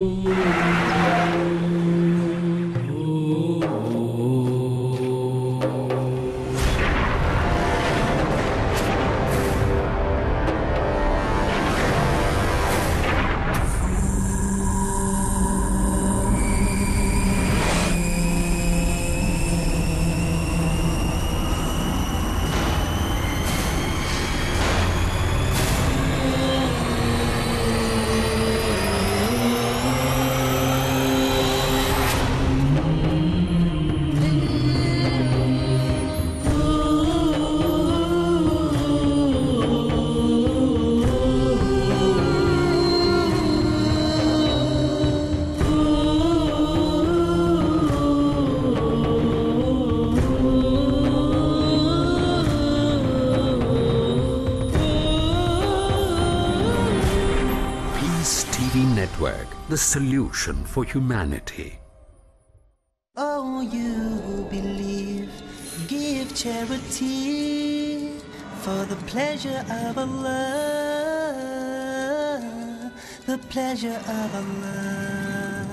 E... the solution for humanity. Oh, you who believe, give charity for the pleasure of Allah, the pleasure of Allah.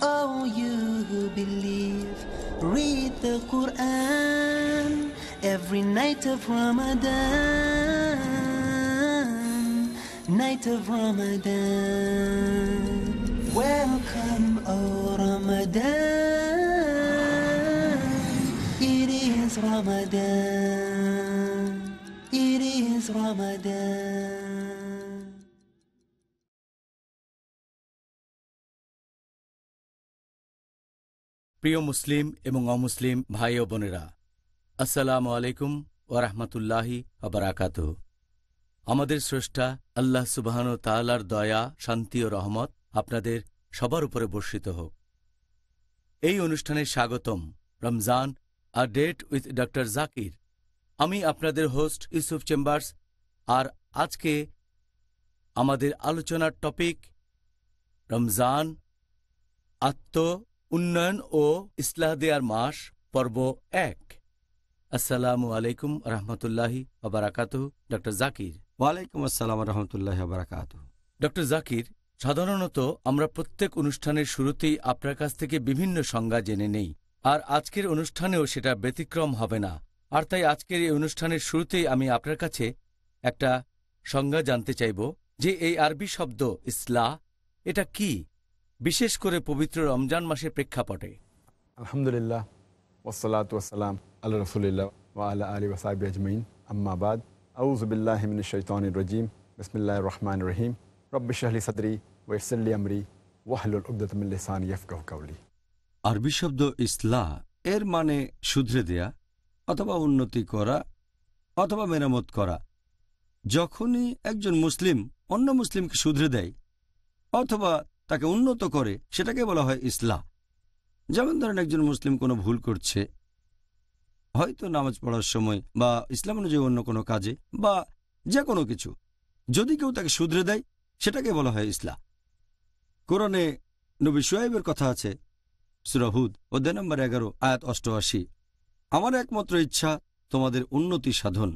Oh, you who believe, read the Quran every night of Ramadan, night of Ramadan. Welcome, oh, Ramadan. It is Ramadan. It is Ramadan. প্রিয় মুসলিম এবং অমুসলিম ভাই ও বোনেরা আসসালাম আলাইকুম ওরহমতুল্লাহি আবরাকাত আমাদের স্রষ্টা আল্লাহ সুবাহন তালার দয়া শান্তি ও রহমত আপনাদের সবার উপরে বর্ষিত হোক এই অনুষ্ঠানে স্বাগতম রমজান আর ডেট উইথ ডক্টর জাকির আমি আপনাদের হোস্ট ইউসুফ চেম্বার্স আর আজকে আমাদের আলোচনার টপিক রমজান আত্ম উন্নয়ন ও ইসলাহ দেয়ার মাস পর্ব এক আসসালামু আলাইকুম রহমতুল্লাহি আবরাকাত ডক্টর জাকির ওয়ালাইকুম আসসালাম রহমতুল্লাহ আবরাকাত ডক্টর জাকির সাধারণত আমরা প্রত্যেক অনুষ্ঠানের শুরুতেই আপনার কাছ থেকে বিভিন্ন সংজ্ঞা জেনে নেই আর আজকের অনুষ্ঠানেও সেটা ব্যতিক্রম হবে না আর তাই আজকের এই অনুষ্ঠানের শুরুতেই আমি আপনার কাছে একটা সংজ্ঞা জানতে চাইব যে এই আরবি শব্দ ইসলা এটা কি বিশেষ করে পবিত্র রমজান মাসের প্রেক্ষাপটে আলহামদুলিল্লাহ ওসলাত আল্লাহ রসুলিল্লাহ আলী আম্মাবাদ আউজবিল্লাহমিন রজিম বিসমিল্লা রহমান রহিম আরবি শব্দ ইসলা এর মানে শুধরে দেয়া অথবা উন্নতি করা অথবা মেরামত করা যখনই একজন মুসলিম অন্য মুসলিমকে শুধরে দেয় অথবা তাকে উন্নত করে সেটাকে বলা হয় ইসলা যেমন ধরেন একজন মুসলিম কোনো ভুল করছে হয়তো নামাজ পড়ার সময় বা ইসলাম অনুযায়ী অন্য কোনো কাজে বা যে কোনো কিছু যদি কেউ তাকে শুধরে দেয় সেটাকে বলা হয় ইসলাম কোরআনে নবী সোয়াইবের কথা আছে সুরাহুদ অধ্যায় নম্বর এগারো আয়াত অষ্টআশি আমার একমাত্র ইচ্ছা তোমাদের উন্নতি সাধন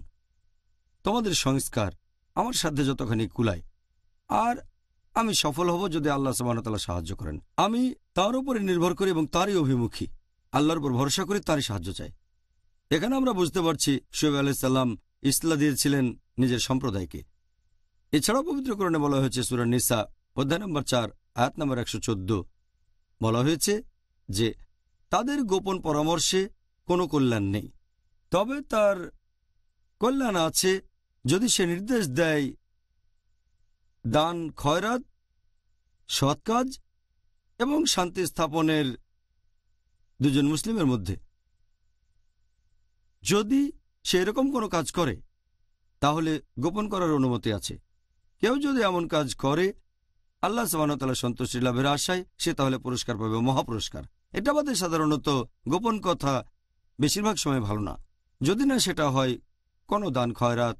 তোমাদের সংস্কার আমার সাধ্যে যতখানি কুলায় আর আমি সফল হব যদি আল্লাহ সাবানতাল্লাহ সাহায্য করেন আমি তার উপরে নির্ভর করি এবং তারই অভিমুখী আল্লাহর উপর ভরসা করে তারই সাহায্য চাই এখানে আমরা বুঝতে পারছি সোয়েব আলাইসাল্লাম ইসলা দিয়েছিলেন নিজের সম্প্রদায়কে এছাড়াও পবিত্রকরণে বলা হয়েছে সুরান নিসা অধ্যায় নম্বর চার আয়াত নম্বর একশো বলা হয়েছে যে তাদের গোপন পরামর্শে কোনো কল্যাণ নেই তবে তার কল্যাণ আছে যদি সে নির্দেশ দেয় দান খয়রাত সৎ কাজ এবং শান্তি স্থাপনের দুজন মুসলিমের মধ্যে যদি সে এরকম কোনো কাজ করে তাহলে গোপন করার অনুমতি আছে কেউ যদি এমন কাজ করে আল্লাহ সামানতালা সন্তুষ্টি লাভের আশায় সে তাহলে পুরস্কার পাবে মহাপুরস্কার এটা বাদে সাধারণত গোপন কথা বেশিরভাগ সময় ভালো না যদি না সেটা হয় কোনো দান খয়রাত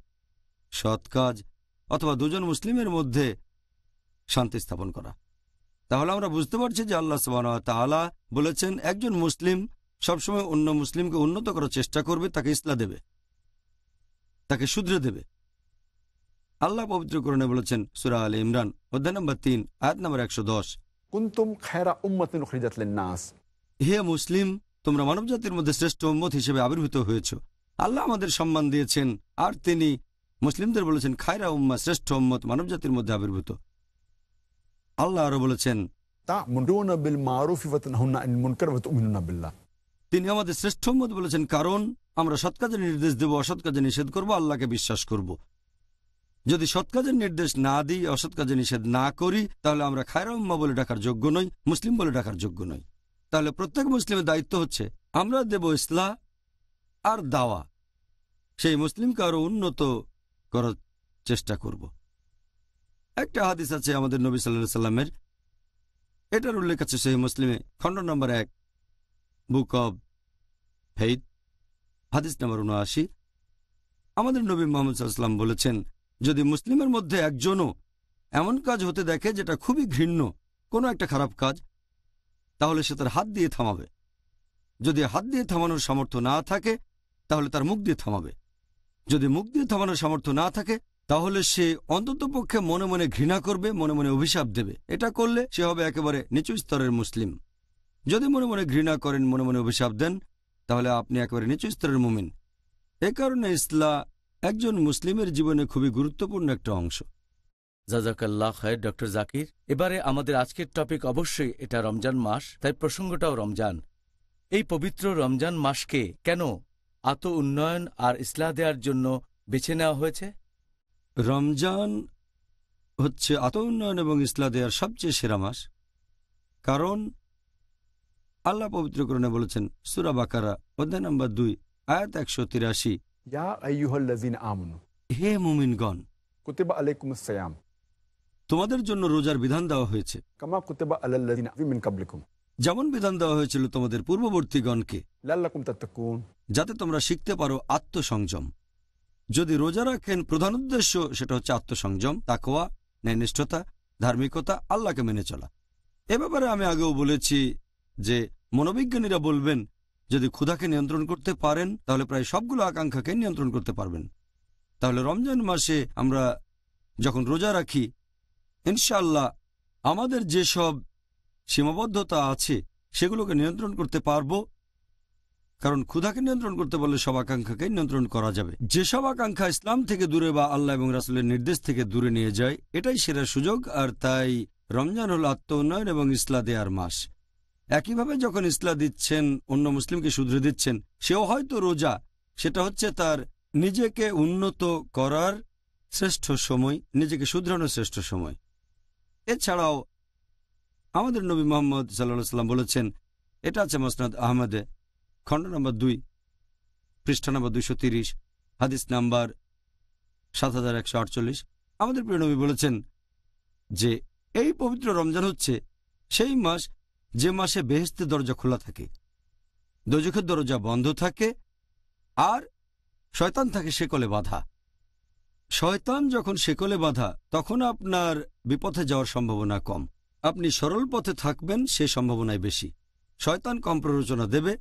সৎ কাজ অথবা দুজন মুসলিমের মধ্যে শান্তি স্থাপন করা তাহলে আমরা বুঝতে পারছি যে আল্লাহ তালা বলেছেন একজন মুসলিম সবসময় অন্য মুসলিমকে উন্নত করার চেষ্টা করবে তাকে ইসলা দেবে তাকে শুধরে দেবে আল্লাহ পবিত্র কোরণে বলেছেন সুরা আল ইমরান অধ্যায় নম্বর তিন আয়াত নম্বর একশো দশ কুন্তুম খায়রা উম্মাতিন নাস হে মুসলিম তোমরা মানব জাতির মধ্যে শ্রেষ্ঠ উম্মত হিসেবে আবির্ভূত হয়েছ আল্লাহ আমাদের সম্মান দিয়েছেন আর তিনি মুসলিমদের বলেছেন খায়রা উম্মা শ্রেষ্ঠ উম্মত মানব জাতির মধ্যে আবির্ভূত আল্লাহ আরো বলেছেন তিনি আমাদের শ্রেষ্ঠ উম্মত বলেছেন কারণ আমরা সৎকাজে নির্দেশ দেব অসৎ কাজে নিষেধ করবো আল্লাহকে বিশ্বাস করব যদি সৎ কাজের নির্দেশ না দিই অসৎ কাজে নিষেধ না করি তাহলে আমরা খায়রাম্মা বলে ডাকার যোগ্য নই মুসলিম বলে ডাকার যোগ্য নই তাহলে প্রত্যেক মুসলিমের দায়িত্ব হচ্ছে আমরা দেব ইসলাম আর দাওয়া সেই মুসলিমকে আরও উন্নত করার চেষ্টা করব একটা হাদিস আছে আমাদের নবী সাল্লা সাল্লামের এটার উল্লেখ আছে সেই মুসলিমে খণ্ড নম্বর এক বুক অব হেইট হাদিস নম্বর উনআশি আমাদের নবী মোহাম্মদ সাল্লাম বলেছেন যদি মুসলিমের মধ্যে একজনও এমন কাজ হতে দেখে যেটা খুবই ঘৃণ্য কোনো একটা খারাপ কাজ তাহলে সে তার হাত দিয়ে থামাবে যদি হাত দিয়ে থামানোর সামর্থ্য না থাকে তাহলে তার মুখ দিয়ে থামাবে যদি মুখ দিয়ে থামানোর সামর্থ্য না থাকে তাহলে সে অন্ততপক্ষে মনে মনে ঘৃণা করবে মনে মনে অভিশাপ দেবে এটা করলে সে হবে একেবারে নিচু স্তরের মুসলিম যদি মনে মনে ঘৃণা করেন মনে মনে অভিশাপ দেন তাহলে আপনি একেবারে নিচু স্তরের মুমিন এ কারণে ইসলা একজন মুসলিমের জীবনে খুবই গুরুত্বপূর্ণ একটা অংশ জাজাকাল্লাহ খায় ড জাকির এবারে আমাদের আজকের টপিক অবশ্যই এটা রমজান মাস তাই প্রসঙ্গটাও রমজান এই পবিত্র রমজান মাসকে কেন আত উন্নয়ন আর ইসলাহ দেওয়ার জন্য বেছে নেওয়া হয়েছে রমজান হচ্ছে আত উন্নয়ন এবং ইসলাহ দেওয়ার সবচেয়ে সেরা মাস কারণ আল্লাহ পবিত্রকরণে বলেছেন সুরাবাকারা অধ্যায় নম্বর দুই আয়াত একশো তিরাশি হে মুমিনগণ কুতিবা আলাইকুম সায়াম তোমাদের জন্য রোজার বিধান দেওয়া হয়েছে কামা কুতিবা আলাল্লাজিন মিন যেমন বিধান দেওয়া হয়েছিল তোমাদের পূর্ববর্তীগণকে লাল্লাকুম তাত্তাকুন যাতে তোমরা শিখতে পারো আত্মসংযম যদি রোজা রাখেন প্রধান উদ্দেশ্য সেটা হচ্ছে আত্মসংযম তাকোয়া ন্যায়নিষ্ঠতা ধার্মিকতা আল্লাহকে মেনে চলা এ ব্যাপারে আমি আগেও বলেছি যে মনোবিজ্ঞানীরা বলবেন যদি ক্ষুধাকে নিয়ন্ত্রণ করতে পারেন তাহলে প্রায় সবগুলো আকাঙ্ক্ষাকে নিয়ন্ত্রণ করতে পারবেন তাহলে রমজান মাসে আমরা যখন রোজা রাখি ইনশাল্লাহ আমাদের যেসব সীমাবদ্ধতা আছে সেগুলোকে নিয়ন্ত্রণ করতে পারব কারণ ক্ষুধাকে নিয়ন্ত্রণ করতে পারলে সব আকাঙ্ক্ষাকে নিয়ন্ত্রণ করা যাবে যেসব আকাঙ্ক্ষা ইসলাম থেকে দূরে বা আল্লাহ এবং রাসুলের নির্দেশ থেকে দূরে নিয়ে যায় এটাই সেরা সুযোগ আর তাই রমজান হল আত্ম উন্নয়ন এবং ইসলা দেয়ার মাস একইভাবে যখন ইসলা দিচ্ছেন অন্য মুসলিমকে শুধরে দিচ্ছেন সেও হয়তো রোজা সেটা হচ্ছে তার নিজেকে উন্নত করার শ্রেষ্ঠ সময় নিজেকে শুধরানোর শ্রেষ্ঠ সময় এছাড়াও আমাদের নবী মোহাম্মদ সাল্লা সাল্লাম বলেছেন এটা আছে মসনাদ আহমদে খণ্ড নম্বর দুই পৃষ্ঠা নম্বর দুশো তিরিশ হাদিস নাম্বার সাত হাজার একশো আটচল্লিশ আমাদের প্রিয় নবী বলেছেন যে এই পবিত্র রমজান হচ্ছে সেই মাস যে মাসে বেহেস্তের দরজা খোলা থাকে দোজখের দরজা বন্ধ থাকে আর শয়তান থাকে শেকলে বাধা শয়তান যখন শেকলে বাধা তখন আপনার বিপথে যাওয়ার সম্ভাবনা কম আপনি সরল পথে থাকবেন সে সম্ভাবনায় বেশি শয়তান কম প্ররোচনা দেবে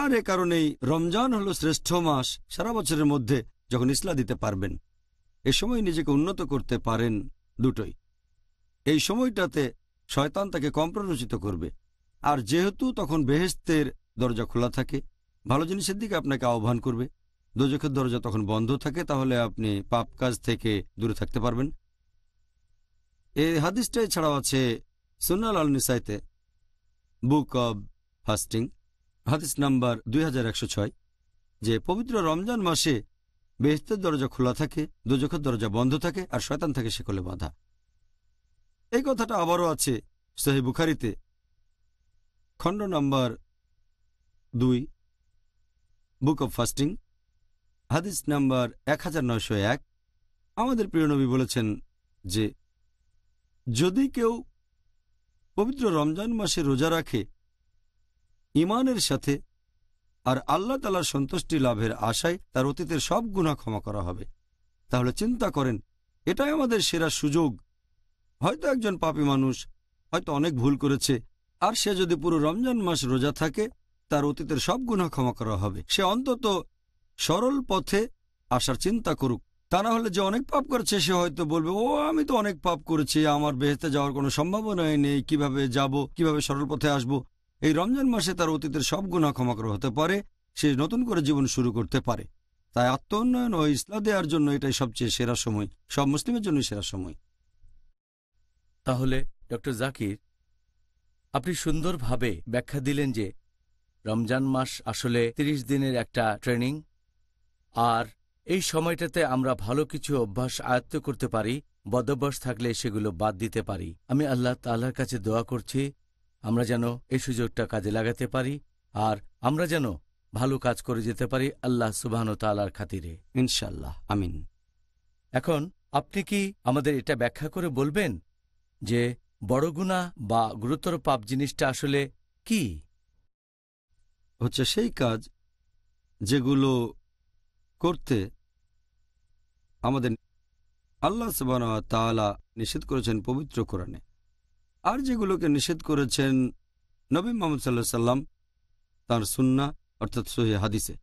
আর এ কারণেই রমজান হল শ্রেষ্ঠ মাস সারা বছরের মধ্যে যখন ইসলা দিতে পারবেন এ সময় নিজেকে উন্নত করতে পারেন দুটোই এই সময়টাতে শয়তান তাকে কম্প্ররোচিত করবে আর যেহেতু তখন বেহেস্তের দরজা খোলা থাকে ভালো জিনিসের দিকে আপনাকে আহ্বান করবে দোজখের দরজা তখন বন্ধ থাকে তাহলে আপনি পাপ কাজ থেকে দূরে থাকতে পারবেন এই হাদিসটা এছাড়াও আছে সুন্নাল আল নিসাইতে বুক অব ফাস্টিং হাদিস নাম্বার দুই যে পবিত্র রমজান মাসে বেহতের দরজা খোলা থাকে দোজখের দরজা বন্ধ থাকে আর শয়তান থাকে সেকলে বাধা এই কথাটা আবারও আছে সহি বুখারিতে খণ্ড নম্বর দুই বুক অব ফাস্টিং হাদিস নাম্বার এক আমাদের প্রিয়নবী বলেছেন যে যদি কেউ পবিত্র রমজান মাসে রোজা রাখে ইমানের সাথে আর আল্লাহ তালার সন্তুষ্টি লাভের আশায় তার অতীতের সব গুণা ক্ষমা করা হবে তাহলে চিন্তা করেন এটাই আমাদের সেরা সুযোগ হয়তো একজন পাপি মানুষ হয়তো অনেক ভুল করেছে আর সে যদি পুরো রমজান মাস রোজা থাকে তার অতীতের সব গুণা ক্ষমা করা হবে সে অন্তত সরল পথে আসার চিন্তা করুক তা না হলে যে অনেক পাপ করেছে সে হয়তো বলবে ও আমি তো অনেক পাপ করেছি আমার বেহেতে যাওয়ার কোনো সম্ভাবনাই নেই কিভাবে যাব কিভাবে সরল পথে আসব এই রমজান মাসে তার অতীতের সব গুণা ক্ষমা করা হতে পারে সে নতুন করে জীবন শুরু করতে পারে তাই আত্মোন্নয়ন ও ইসলা দেওয়ার জন্য এটাই সবচেয়ে সেরা সময় সব মুসলিমের জন্যই সেরা সময় তাহলে ড জাকির আপনি সুন্দরভাবে ব্যাখ্যা দিলেন যে রমজান মাস আসলে ৩০ দিনের একটা ট্রেনিং আর এই সময়টাতে আমরা ভালো কিছু অভ্যাস আয়ত্ত করতে পারি বদভ্যাস থাকলে সেগুলো বাদ দিতে পারি আমি আল্লাহ তাল্লার কাছে দোয়া করছি আমরা যেন এই সুযোগটা কাজে লাগাতে পারি আর আমরা যেন ভালো কাজ করে যেতে পারি আল্লাহ সুবাহন তালার খাতিরে ইনশাল্লাহ আমিন এখন আপনি কি আমাদের এটা ব্যাখ্যা করে বলবেন যে বড় গুণা বা গুরুতর পাপ জিনিসটা আসলে কি হচ্ছে সেই কাজ যেগুলো করতে আমাদের আল্লাহ তাআলা নিষেধ করেছেন পবিত্র কোরআনে আর যেগুলোকে নিষেধ করেছেন নবী মোহাম্মদ সাল্লাহ সাল্লাম তাঁর সুন্না অর্থাৎ সহি হাদিসে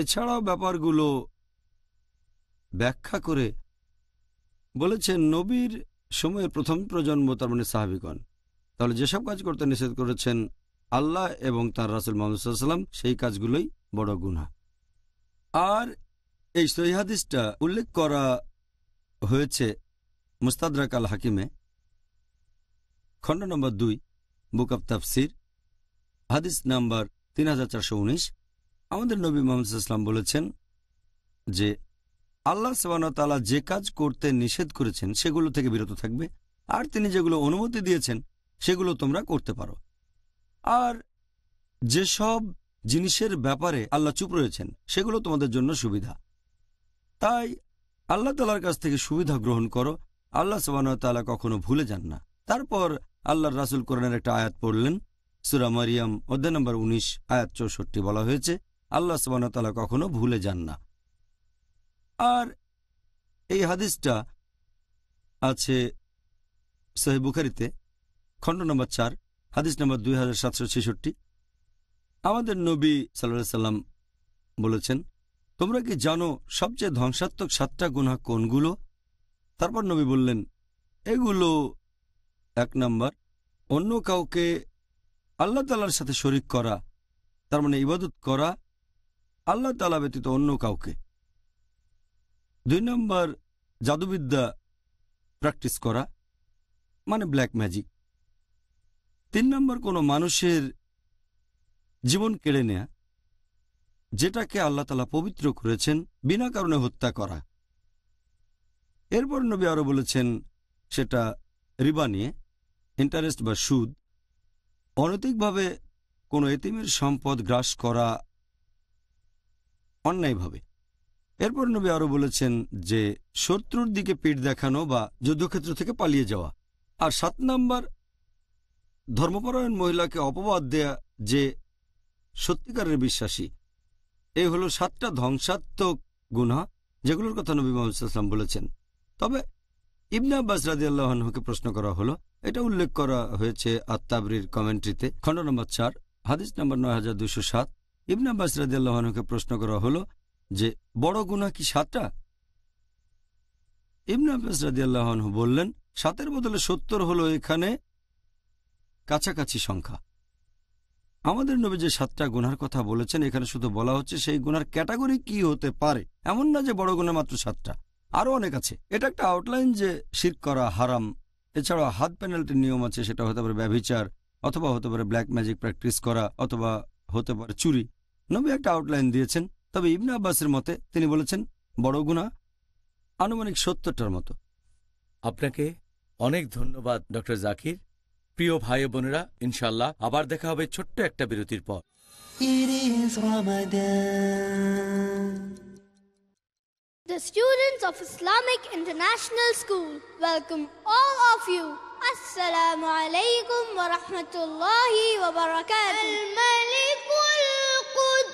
এছাড়াও ব্যাপারগুলো ব্যাখ্যা করে বলেছেন নবীর সময়ের প্রথম প্রজন্ম তার মানে সাহাবিগণ তাহলে যেসব কাজ করতে নিষেধ করেছেন আল্লাহ এবং তার রাসুল মোহাম্মদাল্লাম সেই কাজগুলোই বড় গুণা আর এই সহিহাদিসটা উল্লেখ করা হয়েছে মুস্তাদরাক আল হাকিমে খণ্ড নম্বর দুই বুক অব তাফসির হাদিস নাম্বার তিন আমাদের নবী মোহাম্মদ ইসলাম বলেছেন যে আল্লাহ সাবানতালা যে কাজ করতে নিষেধ করেছেন সেগুলো থেকে বিরত থাকবে আর তিনি যেগুলো অনুমতি দিয়েছেন সেগুলো তোমরা করতে পারো আর যেসব জিনিসের ব্যাপারে আল্লাহ চুপ রয়েছেন সেগুলো তোমাদের জন্য সুবিধা তাই আল্লাহ তালার কাছ থেকে সুবিধা গ্রহণ করো আল্লাহ সাবানতালা কখনো ভুলে যান না তারপর আল্লাহর রাসুল কোরআনের একটা আয়াত পড়লেন সুরা মারিয়াম অধ্যায় নম্বর উনিশ আয়াত চৌষট্টি বলা হয়েছে আল্লাহ সাবানতালা কখনো ভুলে যান না আর এই হাদিসটা আছে সহি বুখারিতে খণ্ড নম্বর চার হাদিস নম্বর দুই হাজার সাতশো ছেষট্টি আমাদের নবী সাল্লা সাল্লাম বলেছেন তোমরা কি জানো সবচেয়ে ধ্বংসাত্মক সাতটা গুণা কোনগুলো তারপর নবী বললেন এগুলো এক নম্বর অন্য কাউকে আল্লাহ তালার সাথে শরিক করা তার মানে ইবাদত করা আল্লাহ তালা ব্যতীত অন্য কাউকে দুই নম্বর জাদুবিদ্যা প্র্যাকটিস করা মানে ব্ল্যাক ম্যাজিক তিন নম্বর কোনো মানুষের জীবন কেড়ে নেয়া যেটাকে আল্লাহ তালা পবিত্র করেছেন বিনা কারণে হত্যা করা এরপর নবী আরও বলেছেন সেটা রিবা নিয়ে ইন্টারেস্ট বা সুদ অনৈতিকভাবে কোনো এতিমের সম্পদ গ্রাস করা অন্যায়ভাবে এরপর নবী আরও বলেছেন যে শত্রুর দিকে পিঠ দেখানো বা যুদ্ধক্ষেত্র থেকে পালিয়ে যাওয়া আর সাত নম্বর ধর্মপরায়ণ মহিলাকে অপবাদ দেয়া যে সত্যিকারের বিশ্বাসী এই হল সাতটা ধ্বংসাত্মক গুণা যেগুলোর কথা নবী মোহাম্মদাম বলেছেন তবে ইবনা আব্বাস আল্লাহকে প্রশ্ন করা হলো এটা উল্লেখ করা হয়েছে আত্মাবরির কমেন্ট্রিতে খণ্ড নম্বর চার হাদিস নম্বর নয় হাজার দুশো সাত ইবনা আব্বাস আল্লাহকে প্রশ্ন করা হলো যে বড় গুণা কি সাতটা ইবনে আব্বাস রাজিয়াল্লাহন বললেন সাতের বদলে সত্তর হলো এখানে কাছাকাছি সংখ্যা আমাদের নবী যে সাতটা গুনার কথা বলেছেন এখানে শুধু বলা হচ্ছে সেই গুনার ক্যাটাগরি কি হতে পারে এমন না যে বড় গুণা মাত্র সাতটা আরও অনেক আছে এটা একটা আউটলাইন যে শির করা হারাম এছাড়া হাত প্যানেলটির নিয়ম আছে সেটা হতে পারে ব্যভিচার অথবা হতে পারে ব্ল্যাক ম্যাজিক প্র্যাকটিস করা অথবা হতে পারে চুরি নবী একটা আউটলাইন দিয়েছেন তবে ইবনে আব্বাসের মতে তিনি বলেছেন বড় গুণা আনুমানিক সত্তরটার মতো আপনাকে অনেক ধন্যবাদ ডক্টর জাকির প্রিয় ভাই বোনেরা ইনশাল্লাহ আবার দেখা হবে ছোট্ট একটা বিরতির পর The students of Islamic International School welcome all of you. Assalamu alaikum wa rahmatullahi wa barakatuh. al malik al Qudus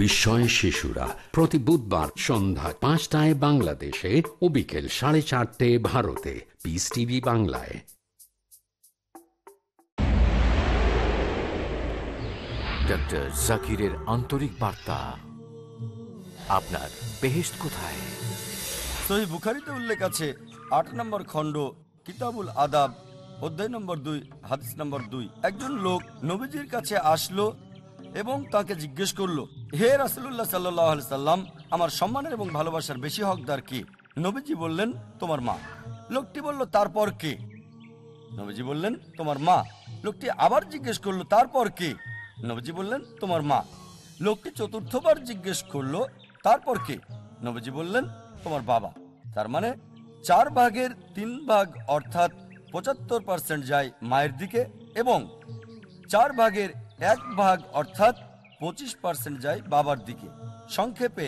বিস্ময় শিশুরা প্রতি বুধবার সন্ধ্যা পাঁচটায় বাংলাদেশে ও বিকেল সাড়ে চারটে ভারতে পিস টিভি বাংলায় জাকিরের আন্তরিক বার্তা আপনার বেহেস্ট কোথায় সহি বুখারিতে উল্লেখ আছে আট নম্বর খণ্ড কিতাবুল আদাব অধ্যায় নম্বর দুই হাদিস নম্বর দুই একজন লোক নবীজির কাছে আসলো এবং তাকে জিজ্ঞেস করলো হে রাসুল্লাহ সাল্লি সাল্লাম আমার সম্মানের এবং ভালোবাসার বেশি হকদার কে নবীজি বললেন তোমার মা লোকটি বলল তারপর কে নবীজি বললেন তোমার মা লোকটি আবার জিজ্ঞেস করলো তারপর কে নবীজি বললেন তোমার মা লোকটি চতুর্থবার জিজ্ঞেস করলো তারপর কে নবীজি বললেন তোমার বাবা তার মানে চার ভাগের তিন ভাগ অর্থাৎ পঁচাত্তর পার্সেন্ট যায় মায়ের দিকে এবং চার ভাগের এক ভাগ অর্থাৎ পঁচিশ পার্সেন্ট যায় বাবার দিকে সংক্ষেপে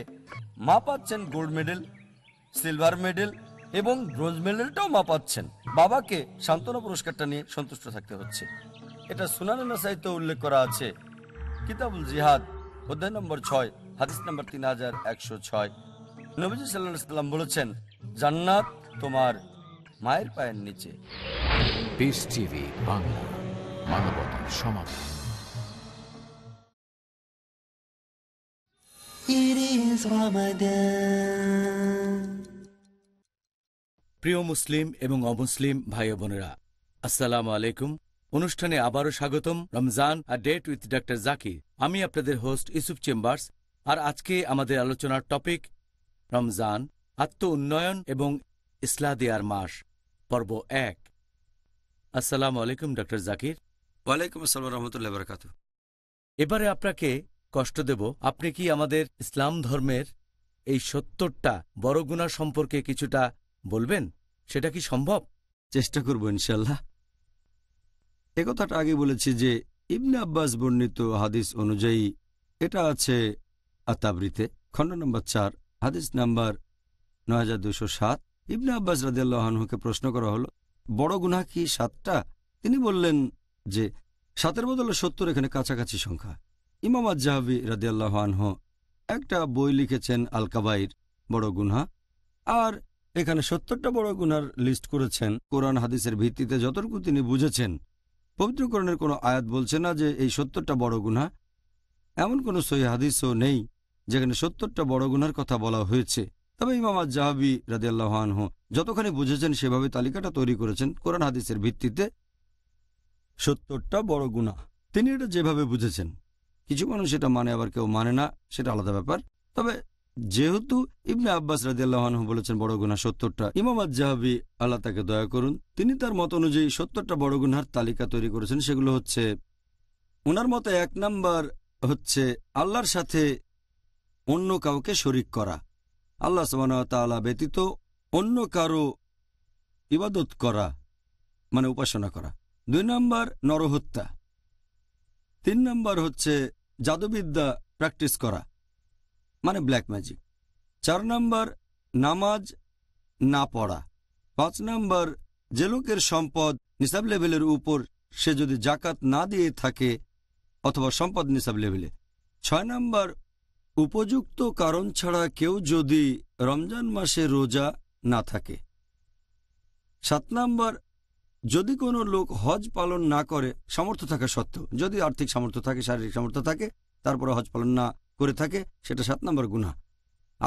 মা পাচ্ছেন গোল্ড মেডেল সিলভার মেডেল এবং ব্রোঞ্জ মেডেলটাও মা পাচ্ছেন বাবাকে সান্ত্বনা পুরস্কারটা নিয়ে সন্তুষ্ট থাকতে হচ্ছে এটা সুনানি নাসাইতে উল্লেখ করা আছে কিতাবুল জিহাদ অধ্যায় নম্বর ছয় হাদিস নম্বর তিন হাজার একশো ছয় নবীজি সাল্লাহ সাল্লাম বলেছেন জান্নাত তোমার মায়ের পায়ের নিচে বাংলা মানবতার সমাধান প্রিয় মুসলিম এবং অমুসলিম ভাই বোনেরা আসসালাম আলাইকুম অনুষ্ঠানে আবারও স্বাগতম রমজান আর ডেট উইথ ডক্টর জাকির আমি আপনাদের হোস্ট ইউসুফ চেম্বার্স আর আজকে আমাদের আলোচনার টপিক রমজান আত্ম উন্নয়ন এবং ইসলাদিয়ার মাস পর্ব এক আসসালাম আলাইকুম ডক্টর জাকির ওয়ালাইকুম আসসালাম রহমতুল্লাহ বরকাত এবারে আপনাকে কষ্ট দেব আপনি কি আমাদের ইসলাম ধর্মের এই সত্তরটা বড় গুণা সম্পর্কে কিছুটা বলবেন সেটা কি সম্ভব চেষ্টা করব ইনশাল্লাহ এ কথাটা আগে বলেছি যে ইবনে আব্বাস বর্ণিত হাদিস অনুযায়ী এটা আছে আতাবরিতে খণ্ড নম্বর চার হাদিস নাম্বার নয় হাজার দুশো সাত ইবনে আব্বাস রাজিয়াল্লাহকে প্রশ্ন করা হলো বড় গুণা কি সাতটা তিনি বললেন যে সাতের বদলে সত্তর এখানে কাছাকাছি সংখ্যা ইমাম জাহাবি রাদিয়াল্লাহ আনহ একটা বই লিখেছেন আলকাবাইর বড় গুনহা আর এখানে সত্তরটা বড় গুনার লিস্ট করেছেন কোরআন হাদিসের ভিত্তিতে যতটুকু তিনি বুঝেছেন পবিত্রকরণের কোনো আয়াত বলছে না যে এই সত্তরটা বড় গুনা এমন কোনো সহি হাদিসও নেই যেখানে সত্তরটা বড় গুনার কথা বলা হয়েছে তবে ইমাম জাহাবি আনহ যতখানি বুঝেছেন সেভাবে তালিকাটা তৈরি করেছেন কোরআন হাদিসের ভিত্তিতে সত্তরটা বড় গুণা তিনি এটা যেভাবে বুঝেছেন কিছু মানুষ সেটা মানে আবার কেউ মানে না সেটা আলাদা ব্যাপার তবে যেহেতু ইবনে আব্বাস রাজিয়াল্লাহানহু বলেছেন বড় গুনা সত্তরটা ইমাম জাহাবি আল্লাহ তাকে দয়া করুন তিনি তার মত অনুযায়ী সত্তরটা বড় গুনার তালিকা তৈরি করেছেন সেগুলো হচ্ছে ওনার মতে এক নাম্বার হচ্ছে আল্লাহর সাথে অন্য কাউকে শরিক করা আল্লাহ সামানতালা ব্যতীত অন্য কারো ইবাদত করা মানে উপাসনা করা দুই নম্বর নরহত্যা তিন নম্বর হচ্ছে জাদুবিদ্যা প্র্যাকটিস করা মানে ব্ল্যাক ম্যাজিক চার নম্বর নামাজ না পড়া পাঁচ নম্বর যে লোকের সম্পদ নিসাব লেভেলের উপর সে যদি জাকাত না দিয়ে থাকে অথবা সম্পদ নিসাব লেভেলে ছয় নম্বর উপযুক্ত কারণ ছাড়া কেউ যদি রমজান মাসে রোজা না থাকে সাত নম্বর যদি কোনো লোক হজ পালন না করে সামর্থ্য থাকা সত্ত্বেও যদি আর্থিক সামর্থ্য থাকে শারীরিক সামর্থ্য থাকে তারপরে হজ পালন না করে থাকে সেটা সাত নম্বর গুণা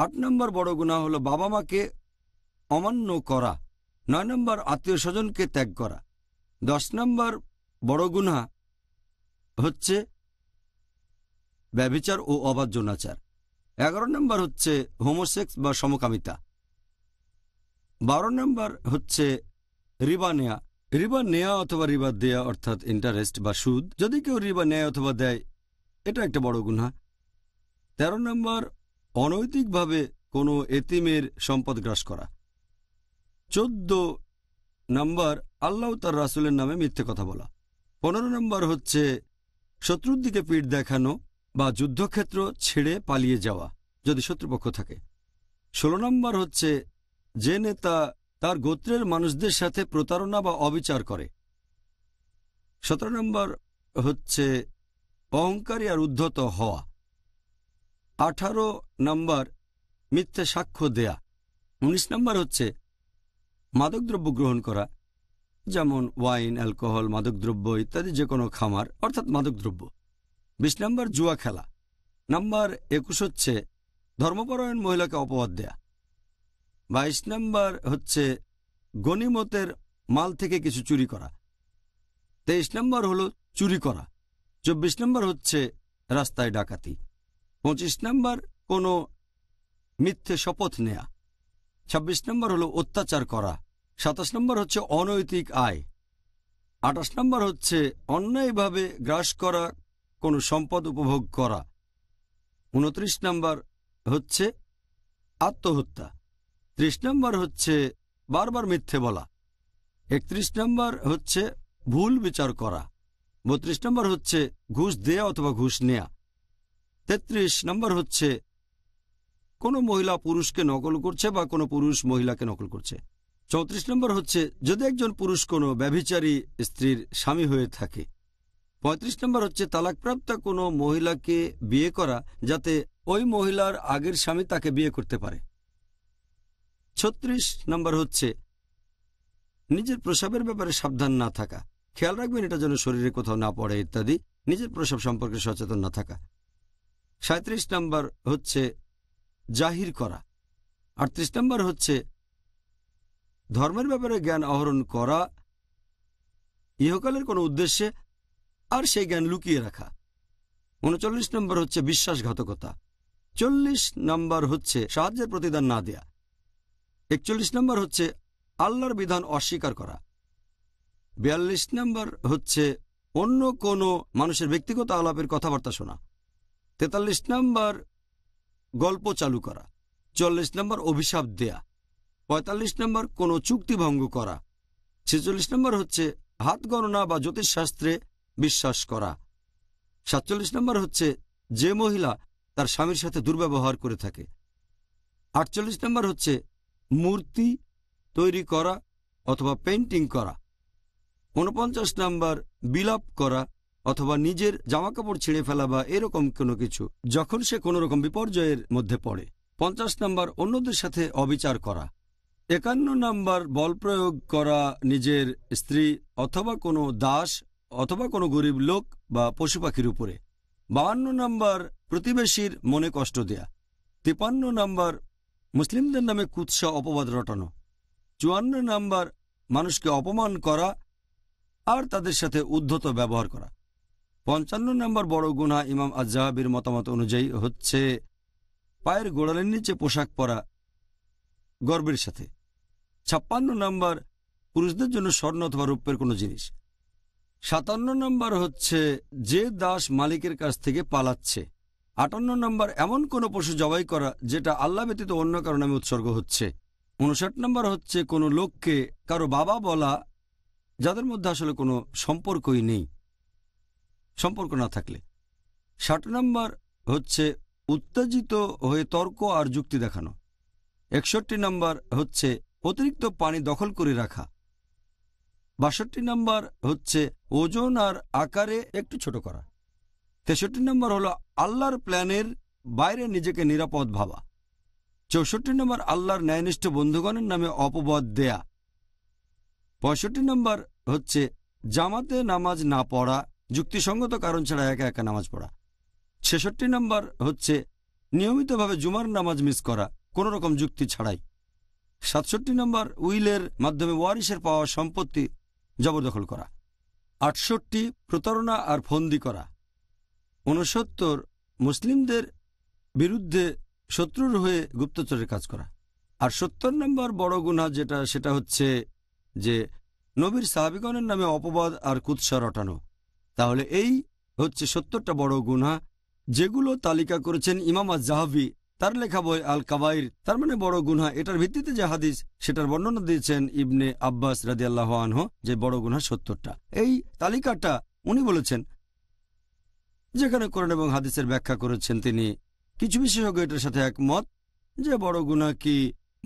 আট নম্বর বড় গুণা হলো বাবা মাকে অমান্য করা নয় নম্বর আত্মীয় স্বজনকে ত্যাগ করা দশ নম্বর বড় গুণা হচ্ছে ব্যবিচার ও অবাধ্যনাচার এগারো নম্বর হচ্ছে হোমোসেক্স বা সমকামিতা বারো নম্বর হচ্ছে রিবা নেয়া রিবা নেয়া অথবা রিবা দেয়া অর্থাৎ ইন্টারেস্ট বা সুদ যদি কেউ রিবা নেয় অথবা দেয় এটা একটা বড় গুণা ১৩ নম্বর অনৈতিকভাবে কোনো এতিমের সম্পদ গ্রাস করা চোদ্দ নম্বর আল্লাহ তার রাসুলের নামে মিথ্যে কথা বলা পনেরো নম্বর হচ্ছে শত্রুর দিকে পিঠ দেখানো বা যুদ্ধক্ষেত্র ছেড়ে পালিয়ে যাওয়া যদি শত্রুপক্ষ থাকে ষোলো নম্বর হচ্ছে যে নেতা তার গোত্রের মানুষদের সাথে প্রতারণা বা অবিচার করে সতেরো নম্বর হচ্ছে অহংকারী আর উদ্ধত হওয়া আঠারো নম্বর মিথ্যে সাক্ষ্য দেয়া ১৯ নম্বর হচ্ছে মাদকদ্রব্য গ্রহণ করা যেমন ওয়াইন অ্যালকোহল মাদকদ্রব্য ইত্যাদি যে কোনো খামার অর্থাৎ মাদকদ্রব্য ২০ নম্বর জুয়া খেলা নাম্বার একুশ হচ্ছে ধর্মপরায়ণ মহিলাকে অপবাদ দেয়া বাইশ নম্বর হচ্ছে গনিমতের মাল থেকে কিছু চুরি করা তেইশ নম্বর হলো চুরি করা চব্বিশ নম্বর হচ্ছে রাস্তায় ডাকাতি পঁচিশ নম্বর কোনো মিথ্যে শপথ নেয়া ২৬ নম্বর হলো অত্যাচার করা সাতাশ নম্বর হচ্ছে অনৈতিক আয় আটাশ নম্বর হচ্ছে অন্যায়ভাবে গ্রাস করা কোনো সম্পদ উপভোগ করা উনত্রিশ নম্বর হচ্ছে আত্মহত্যা ত্রিশ নম্বর হচ্ছে বারবার মিথ্যে বলা একত্রিশ নম্বর হচ্ছে ভুল বিচার করা বত্রিশ নম্বর হচ্ছে ঘুষ দেয়া অথবা ঘুষ নেয়া তেত্রিশ নম্বর হচ্ছে কোনো মহিলা পুরুষকে নকল করছে বা কোনো পুরুষ মহিলাকে নকল করছে চৌত্রিশ নম্বর হচ্ছে যদি একজন পুরুষ কোনো ব্যভিচারী স্ত্রীর স্বামী হয়ে থাকে পঁয়ত্রিশ নম্বর হচ্ছে তালাকপ্রাপ্ত কোনো মহিলাকে বিয়ে করা যাতে ওই মহিলার আগের স্বামী তাকে বিয়ে করতে পারে ছত্রিশ নম্বর হচ্ছে নিজের প্রসাবের ব্যাপারে সাবধান না থাকা খেয়াল রাখবেন এটা যেন শরীরে কোথাও না পড়ে ইত্যাদি নিজের প্রসাব সম্পর্কে সচেতন না থাকা সাঁত্রিশ নম্বর হচ্ছে জাহির করা আটত্রিশ নম্বর হচ্ছে ধর্মের ব্যাপারে জ্ঞান আহরণ করা ইহকালের কোনো উদ্দেশ্যে আর সেই জ্ঞান লুকিয়ে রাখা উনচল্লিশ নম্বর হচ্ছে বিশ্বাসঘাতকতা চল্লিশ নম্বর হচ্ছে সাহায্যের প্রতিদান না দেয়া একচল্লিশ নম্বর হচ্ছে আল্লাহর বিধান অস্বীকার করা বিয়াল্লিশ নম্বর হচ্ছে অন্য কোন মানুষের ব্যক্তিগত আলাপের কথাবার্তা শোনা তেতাল্লিশ নম্বর গল্প চালু করা চল্লিশ নম্বর অভিশাপ দেয়া পঁয়তাল্লিশ নম্বর কোনো চুক্তি ভঙ্গ করা ছেচল্লিশ নম্বর হচ্ছে হাত গণনা বা জ্যোতিষশাস্ত্রে বিশ্বাস করা সাতচল্লিশ নম্বর হচ্ছে যে মহিলা তার স্বামীর সাথে দুর্ব্যবহার করে থাকে আটচল্লিশ নম্বর হচ্ছে মূর্তি তৈরি করা অথবা পেন্টিং করা উনপঞ্চাশ নাম্বার বিলাপ করা অথবা নিজের জামাকাপড় ছিঁড়ে ফেলা বা এরকম কোনো কিছু যখন সে কোনো রকম বিপর্যয়ের মধ্যে পড়ে পঞ্চাশ নাম্বার অন্যদের সাথে অবিচার করা একান্ন নাম্বার বল প্রয়োগ করা নিজের স্ত্রী অথবা কোনো দাস অথবা কোনো গরিব লোক বা পশু পাখির উপরে বাহান্ন নাম্বার প্রতিবেশীর মনে কষ্ট দেয়া তিপান্ন নাম্বার মুসলিমদের নামে কুৎসা অপবাদ রটানো চুয়ান্ন নাম্বার মানুষকে অপমান করা আর তাদের সাথে উদ্ধত ব্যবহার করা পঞ্চান্ন নম্বর বড় গুণা ইমাম আজাহাবির মতামত অনুযায়ী হচ্ছে পায়ের গোড়ালের নিচে পোশাক পরা গর্বের সাথে ছাপ্পান্ন নম্বর পুরুষদের জন্য স্বর্ণ অথবা রূপের কোনো জিনিস সাতান্ন নম্বর হচ্ছে যে দাস মালিকের কাছ থেকে পালাচ্ছে আটান্ন নম্বর এমন কোন পশু জবাই করা যেটা আল্লাহ ব্যতীত অন্য কারো নামে উৎসর্গ হচ্ছে উনষাট নম্বর হচ্ছে কোনো লোককে কারো বাবা বলা যাদের মধ্যে আসলে কোনো সম্পর্কই নেই সম্পর্ক না থাকলে ষাট নম্বর হচ্ছে উত্তেজিত হয়ে তর্ক আর যুক্তি দেখানো একষট্টি নম্বর হচ্ছে অতিরিক্ত পানি দখল করে রাখা বাষট্টি নম্বর হচ্ছে ওজন আর আকারে একটু ছোট করা তেষট্টি নম্বর হলো আল্লাহর প্ল্যানের বাইরে নিজেকে নিরাপদ ভাবা চৌষট্টি নম্বর আল্লাহর ন্যায়নিষ্ঠ বন্ধুগণের নামে অপবাদ দেয়া পঁয়ষট্টি নম্বর হচ্ছে জামাতে নামাজ না পড়া যুক্তিসঙ্গত কারণ ছাড়া একা একা নামাজ পড়া ছেষট্টি নম্বর হচ্ছে নিয়মিতভাবে জুমার নামাজ মিস করা কোনো রকম যুক্তি ছাড়াই সাতষট্টি নম্বর উইলের মাধ্যমে ওয়ারিসের পাওয়া সম্পত্তি জবরদখল করা আটষট্টি প্রতারণা আর ফন্দি করা উনসত্তর মুসলিমদের বিরুদ্ধে শত্রুর হয়ে গুপ্তচরের কাজ করা আর সত্তর নম্বর বড় গুণা যেটা সেটা হচ্ছে যে নবীর সাহাবিগণের নামে অপবাদ আর কুৎসা রটানো তাহলে এই হচ্ছে সত্তরটা বড় গুণা যেগুলো তালিকা করেছেন ইমামা জাহাবি তার লেখা বই আল কাবাইর তার মানে বড় গুনহা এটার ভিত্তিতে যে হাদিস সেটার বর্ণনা দিয়েছেন ইবনে আব্বাস রাজিয়াল্লাহ আনহ যে বড় গুনহা সত্তরটা এই তালিকাটা উনি বলেছেন যেখানে করেন এবং হাদিসের ব্যাখ্যা করেছেন তিনি কিছু বিশেষজ্ঞ এটার সাথে একমত যে বড় গুণা কি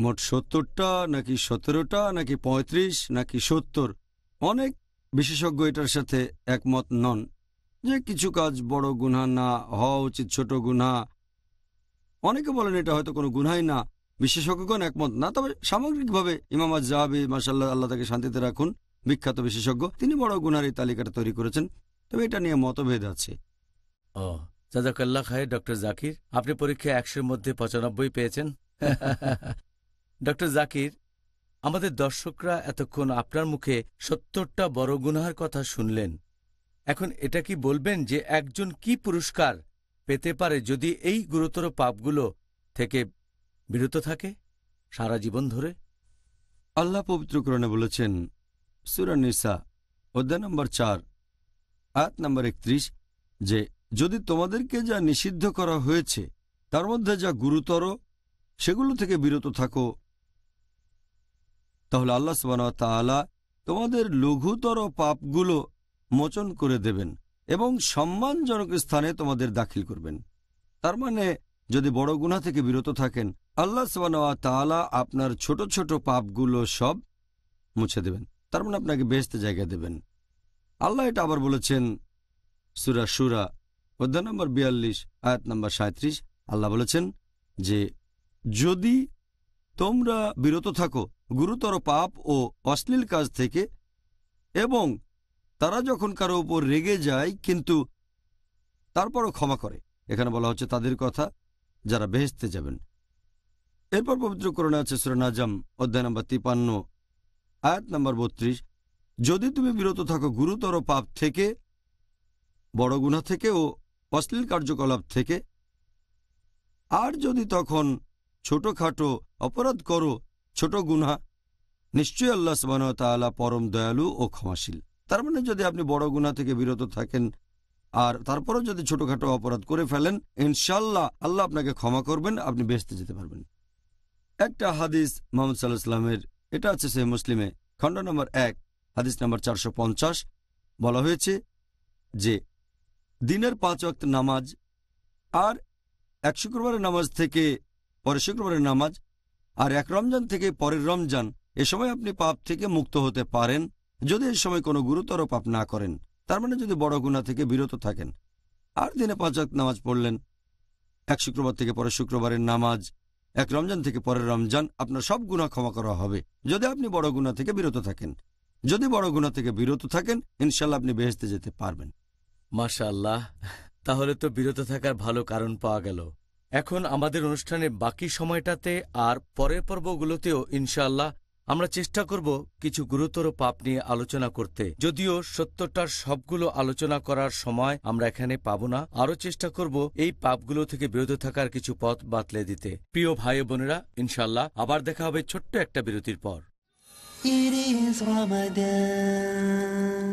মোট সত্তরটা নাকি সতেরোটা নাকি ৩৫ নাকি সত্তর অনেক বিশেষজ্ঞ এটার সাথে একমত নন যে কিছু কাজ বড় গুণা না হওয়া উচিত ছোট গুণা অনেকে বলেন এটা হয়তো কোনো গুনাই না বিশেষজ্ঞগণ একমত না তবে সামগ্রিকভাবে ইমামা জাহাবি মাসাল্লাহ আল্লাহ তাকে শান্তিতে রাখুন বিখ্যাত বিশেষজ্ঞ তিনি বড় গুনার এই তালিকাটা তৈরি করেছেন তবে এটা নিয়ে মতভেদ আছে ও জাজাকাল্লা খায় ডক্টর জাকির আপনি পরীক্ষা একশোর মধ্যে পঁচানব্বই পেয়েছেন ডক্টর জাকির আমাদের দর্শকরা এতক্ষণ আপনার মুখে সত্তরটা বড় গুনাহার কথা শুনলেন এখন এটা কি বলবেন যে একজন কি পুরস্কার পেতে পারে যদি এই গুরুতর পাপগুলো থেকে বিরত থাকে সারা জীবন ধরে আল্লাহ পবিত্রকরণে বলেছেন সুরানিসা অধ্যায় নম্বর চার আট নম্বর একত্রিশ যে যদি তোমাদেরকে যা নিষিদ্ধ করা হয়েছে তার মধ্যে যা গুরুতর সেগুলো থেকে বিরত থাকো তাহলে আল্লাহ তাআলা তোমাদের লঘুতর পাপগুলো মোচন করে দেবেন এবং সম্মানজনক স্থানে তোমাদের দাখিল করবেন তার মানে যদি বড় গুণা থেকে বিরত থাকেন আল্লাহ তাআলা আপনার ছোট ছোট পাপগুলো সব মুছে দেবেন তার মানে আপনাকে বেস্ত জায়গা দেবেন আল্লাহ এটা আবার বলেছেন সুরা সুরা অধ্যায় নম্বর বিয়াল্লিশ আয়াত নম্বর সাঁত্রিশ আল্লাহ বলেছেন যে যদি তোমরা বিরত থাকো গুরুতর পাপ ও অশ্লীল কাজ থেকে এবং তারা যখন কারো উপর রেগে যায় কিন্তু তারপরও ক্ষমা করে এখানে বলা হচ্ছে তাদের কথা যারা বেহেস্তে যাবেন এরপর পবিত্র করণে আছে সুরনাজাম অধ্যায় নম্বর তিপান্ন আয়াত নম্বর বত্রিশ যদি তুমি বিরত থাকো গুরুতর পাপ থেকে বড় গুণা থেকে ও অশ্লীল কার্যকলাপ থেকে আর যদি তখন ছোটখাটো অপরাধ করো ছোট গুনা নিশ্চয়ই আল্লাহ সুবাহতালা পরম দয়ালু ও ক্ষমাশীল তার মানে যদি আপনি বড় গুণা থেকে বিরত থাকেন আর তারপরও যদি ছোটখাটো অপরাধ করে ফেলেন ইনশাল্লাহ আল্লাহ আপনাকে ক্ষমা করবেন আপনি বেসতে যেতে পারবেন একটা হাদিস মোহাম্মদ সাল্লাহ এটা আছে সে মুসলিমে খণ্ড নম্বর এক হাদিস নম্বর চারশো বলা হয়েছে যে দিনের পাঁচ অক্ত নামাজ আর এক শুক্রবারের নামাজ থেকে পরের শুক্রবারের নামাজ আর এক রমজান থেকে পরের রমজান এ সময় আপনি পাপ থেকে মুক্ত হতে পারেন যদি এ সময় কোনো গুরুতর পাপ না করেন তার মানে যদি বড় গুণা থেকে বিরত থাকেন আর দিনে পাঁচ অক্ত নামাজ পড়লেন এক শুক্রবার থেকে পরের শুক্রবারের নামাজ এক রমজান থেকে পরের রমজান আপনার সব গুণা ক্ষমা করা হবে যদি আপনি বড় গুণা থেকে বিরত থাকেন যদি বড় গুণা থেকে বিরত থাকেন ইনশাল্লাহ আপনি বেহেস্তে যেতে পারবেন মাশাল্লাহ তাহলে তো বিরত থাকার ভালো কারণ পাওয়া গেল এখন আমাদের অনুষ্ঠানের বাকি সময়টাতে আর পরের পর্বগুলোতেও ইনশাল্লাহ আমরা চেষ্টা করব কিছু গুরুতর পাপ নিয়ে আলোচনা করতে যদিও সত্যটার সবগুলো আলোচনা করার সময় আমরা এখানে পাব না আরও চেষ্টা করব এই পাপগুলো থেকে বিরত থাকার কিছু পথ বাতলে দিতে প্রিয় ভাই বোনেরা ইনশাল্লাহ আবার দেখা হবে ছোট্ট একটা বিরতির পর It is Ramadan.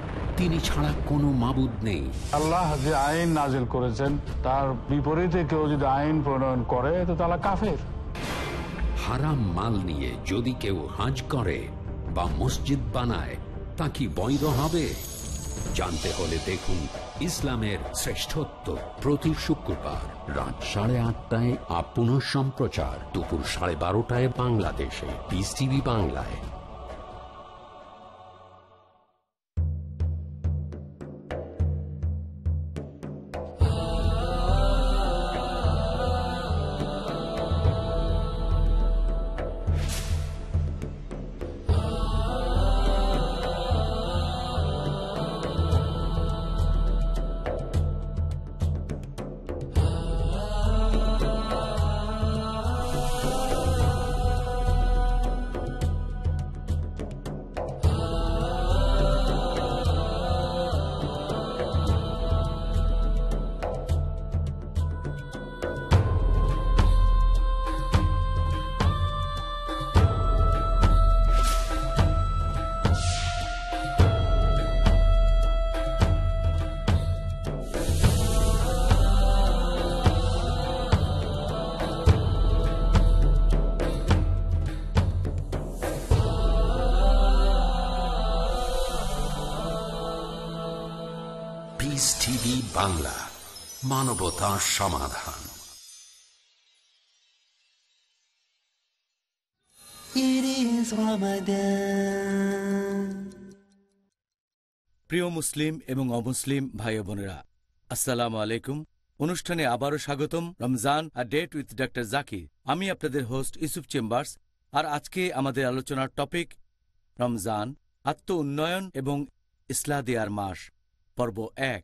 তিনি ছাড়া কোনো মাবুদ নেই আল্লাহ যে আইন নাজিল করেছেন তার বিপরীতে কেউ যদি আইন প্রণয়ন করে তো তারা কাফের হারাম মাল নিয়ে যদি কেউ হাজ করে বা মসজিদ বানায় তা কি বৈধ হবে জানতে হলে দেখুন ইসলামের শ্রেষ্ঠত্ব প্রতি শুক্রবার রাত সাড়ে আটটায় আপন সম্প্রচার দুপুর সাড়ে বারোটায় বাংলাদেশে বিস বাংলায় বাংলা মানবতা সমাধান প্রিয় মুসলিম এবং অমুসলিম ভাই বোনেরা আসসালাম আলাইকুম অনুষ্ঠানে আবারও স্বাগতম রমজান আর ডেট উইথ ডক্টর জাকির আমি আপনাদের হোস্ট ইউসুফ চেম্বার্স আর আজকে আমাদের আলোচনার টপিক রমজান আত্ম উন্নয়ন এবং ইসলা দেয়ার মাস পর্ব এক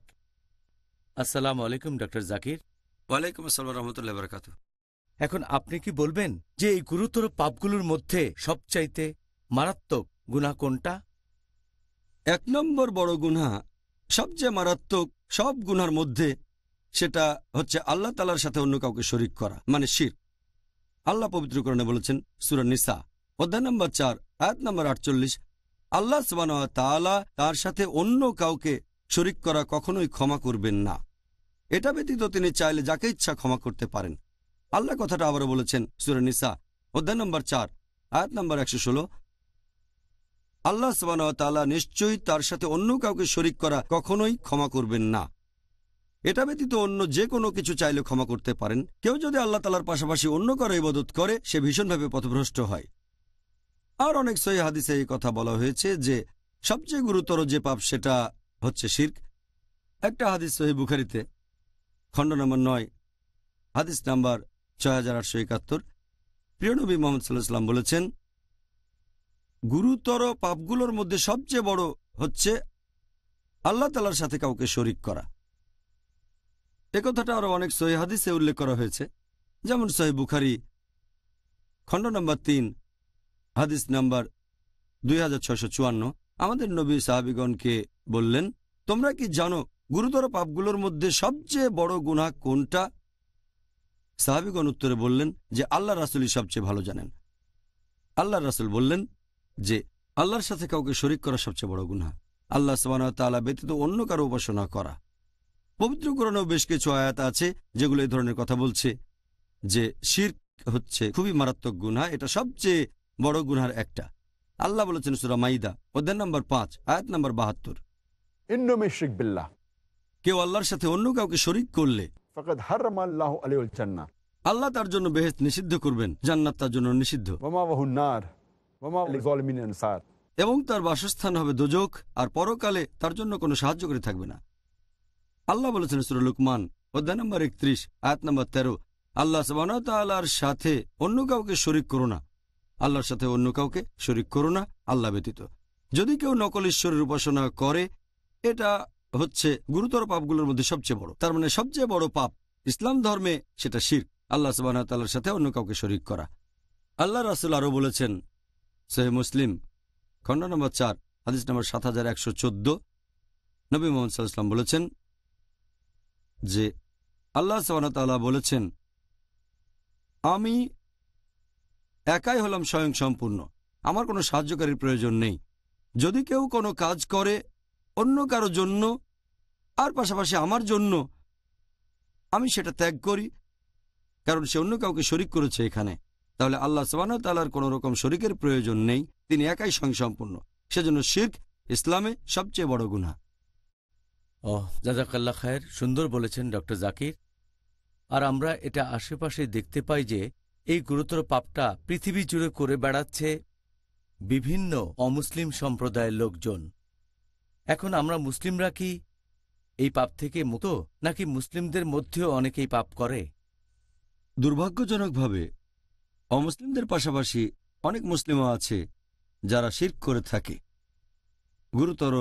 আসসালামু আলাইকুম ডক্টর জাকির ওয়ালাইকুম আসসালাম রহমতুল্লাহ বরকাত এখন আপনি কি বলবেন যে এই গুরুতর পাপগুলোর মধ্যে সবচাইতে মারাত্মক গুণা কোনটা এক নম্বর বড় গুণা সবচেয়ে মারাত্মক সব গুনার মধ্যে সেটা হচ্ছে আল্লাহ তালার সাথে অন্য কাউকে শরিক করা মানে শির আল্লাহ পবিত্রকরণে বলেছেন নিসা অধ্যায় নম্বর চার আয়াত নম্বর আটচল্লিশ আল্লাহ সবান তালা তার সাথে অন্য কাউকে শরিক করা কখনোই ক্ষমা করবেন না এটা ব্যতীত তিনি চাইলে যাকে ইচ্ছা ক্ষমা করতে পারেন আল্লাহ কথাটা আবারও বলেছেন সুরানিসা অধ্যায় নম্বর চার আয়াত নম্বর একশো ষোলো আল্লাহ সালা নিশ্চয়ই তার সাথে অন্য কাউকে শরিক করা কখনোই ক্ষমা করবেন না এটা ব্যতীত অন্য যে কোনো কিছু চাইলে ক্ষমা করতে পারেন কেউ যদি আল্লাহ তালার পাশাপাশি অন্য কারো ইবাদত করে সে ভীষণভাবে পথভ্রষ্ট হয় আর অনেক সহি হাদিসে এই কথা বলা হয়েছে যে সবচেয়ে গুরুতর যে পাপ সেটা হচ্ছে শির্ক একটা হাদিস সহি বুখারিতে খণ্ড নম্বর নয় হাদিস নাম্বার ছয় হাজার আটশো একাত্তর প্রিয়নবী মোহাম্মদ সাল্লাহাম বলেছেন গুরুতর পাপগুলোর মধ্যে সবচেয়ে বড় হচ্ছে আল্লাহ তালার সাথে কাউকে শরিক করা এ কথাটা আরও অনেক সহি হাদিসে উল্লেখ করা হয়েছে যেমন সহি বুখারি খণ্ড নম্বর তিন হাদিস নাম্বার দুই আমাদের নবী সাহাবিগণকে বললেন তোমরা কি জানো গুরুতর পাপগুলোর মধ্যে সবচেয়ে বড় গুণা কোনটা সাহাবিগণ উত্তরে বললেন যে আল্লাহ রাসুলই সবচেয়ে ভালো জানেন আল্লাহ রাসুল বললেন যে আল্লাহর সাথে কাউকে শরিক করা সবচেয়ে বড় গুণা আল্লাহ সাবানা ব্যতীত অন্য কারো উপাসনা করা পবিত্র কোরআনেও বেশ কিছু আয়াত আছে যেগুলো এই ধরনের কথা বলছে যে শির হচ্ছে খুবই মারাত্মক গুণা এটা সবচেয়ে বড় গুনহার একটা আল্লাহ বলেছেন সুরা মাইদা অধ্যায় নম্বর পাঁচ আয়াত নম্বর বাহাত্তর ইন্ডোমেশিক বিল্লাহ কেউ আল্লাহর সাথে অন্য কাউকে শরিক করলে আল্লাহ তার জন্য বেহেস্ত নিষিদ্ধ করবেন জান্নাত তার জন্য নিষিদ্ধ এবং তার বাসস্থান হবে দোজক আর পরকালে তার জন্য কোনো সাহায্য করে থাকবে না আল্লাহ বলেছেন সুর লুকমান অধ্যায় নম্বর একত্রিশ আয়াত নম্বর তেরো আল্লাহ সবানতালার সাথে অন্য কাউকে শরিক করো না আল্লাহর সাথে অন্য কাউকে শরিক করো না আল্লাহ ব্যতীত যদি কেউ নকল ঈশ্বরের উপাসনা করে এটা হচ্ছে গুরুতর পাপগুলোর মধ্যে সবচেয়ে বড় তার মানে সবচেয়ে বড় পাপ ইসলাম ধর্মে সেটা শির আল্লাহ সুবাহতাল্লার সাথে অন্য কাউকে শরিক করা আল্লাহ রাসুল আরও বলেছেন সোহে মুসলিম খণ্ড নম্বর চার হাদিস নম্বর সাত হাজার একশো চোদ্দ নবী মোহাম্মদ সাল্লাম বলেছেন যে আল্লাহ সুবাহতাল্লাহ বলেছেন আমি একাই হলাম স্বয়ং সম্পূর্ণ আমার কোনো সাহায্যকারীর প্রয়োজন নেই যদি কেউ কোনো কাজ করে অন্য কারো জন্য আর পাশাপাশি আমার জন্য আমি সেটা ত্যাগ করি কারণ সে অন্য কাউকে শরিক করেছে এখানে তাহলে আল্লাহ সবানতালার কোনো রকম শরিকের প্রয়োজন নেই তিনি একাই স্বয়ংসম্পূর্ণ সেজন্য শিখ ইসলামে সবচেয়ে বড় গুণা ও জাজাকাল্লা খায়ের সুন্দর বলেছেন ডক্টর জাকির আর আমরা এটা আশেপাশে দেখতে পাই যে এই গুরুতর পাপটা পৃথিবী জুড়ে করে বেড়াচ্ছে বিভিন্ন অমুসলিম সম্প্রদায়ের লোকজন এখন আমরা মুসলিমরা কি এই পাপ থেকে মুক্ত নাকি মুসলিমদের মধ্যেও অনেকেই পাপ করে দুর্ভাগ্যজনকভাবে অমুসলিমদের পাশাপাশি অনেক মুসলিমও আছে যারা শির করে থাকে গুরুতর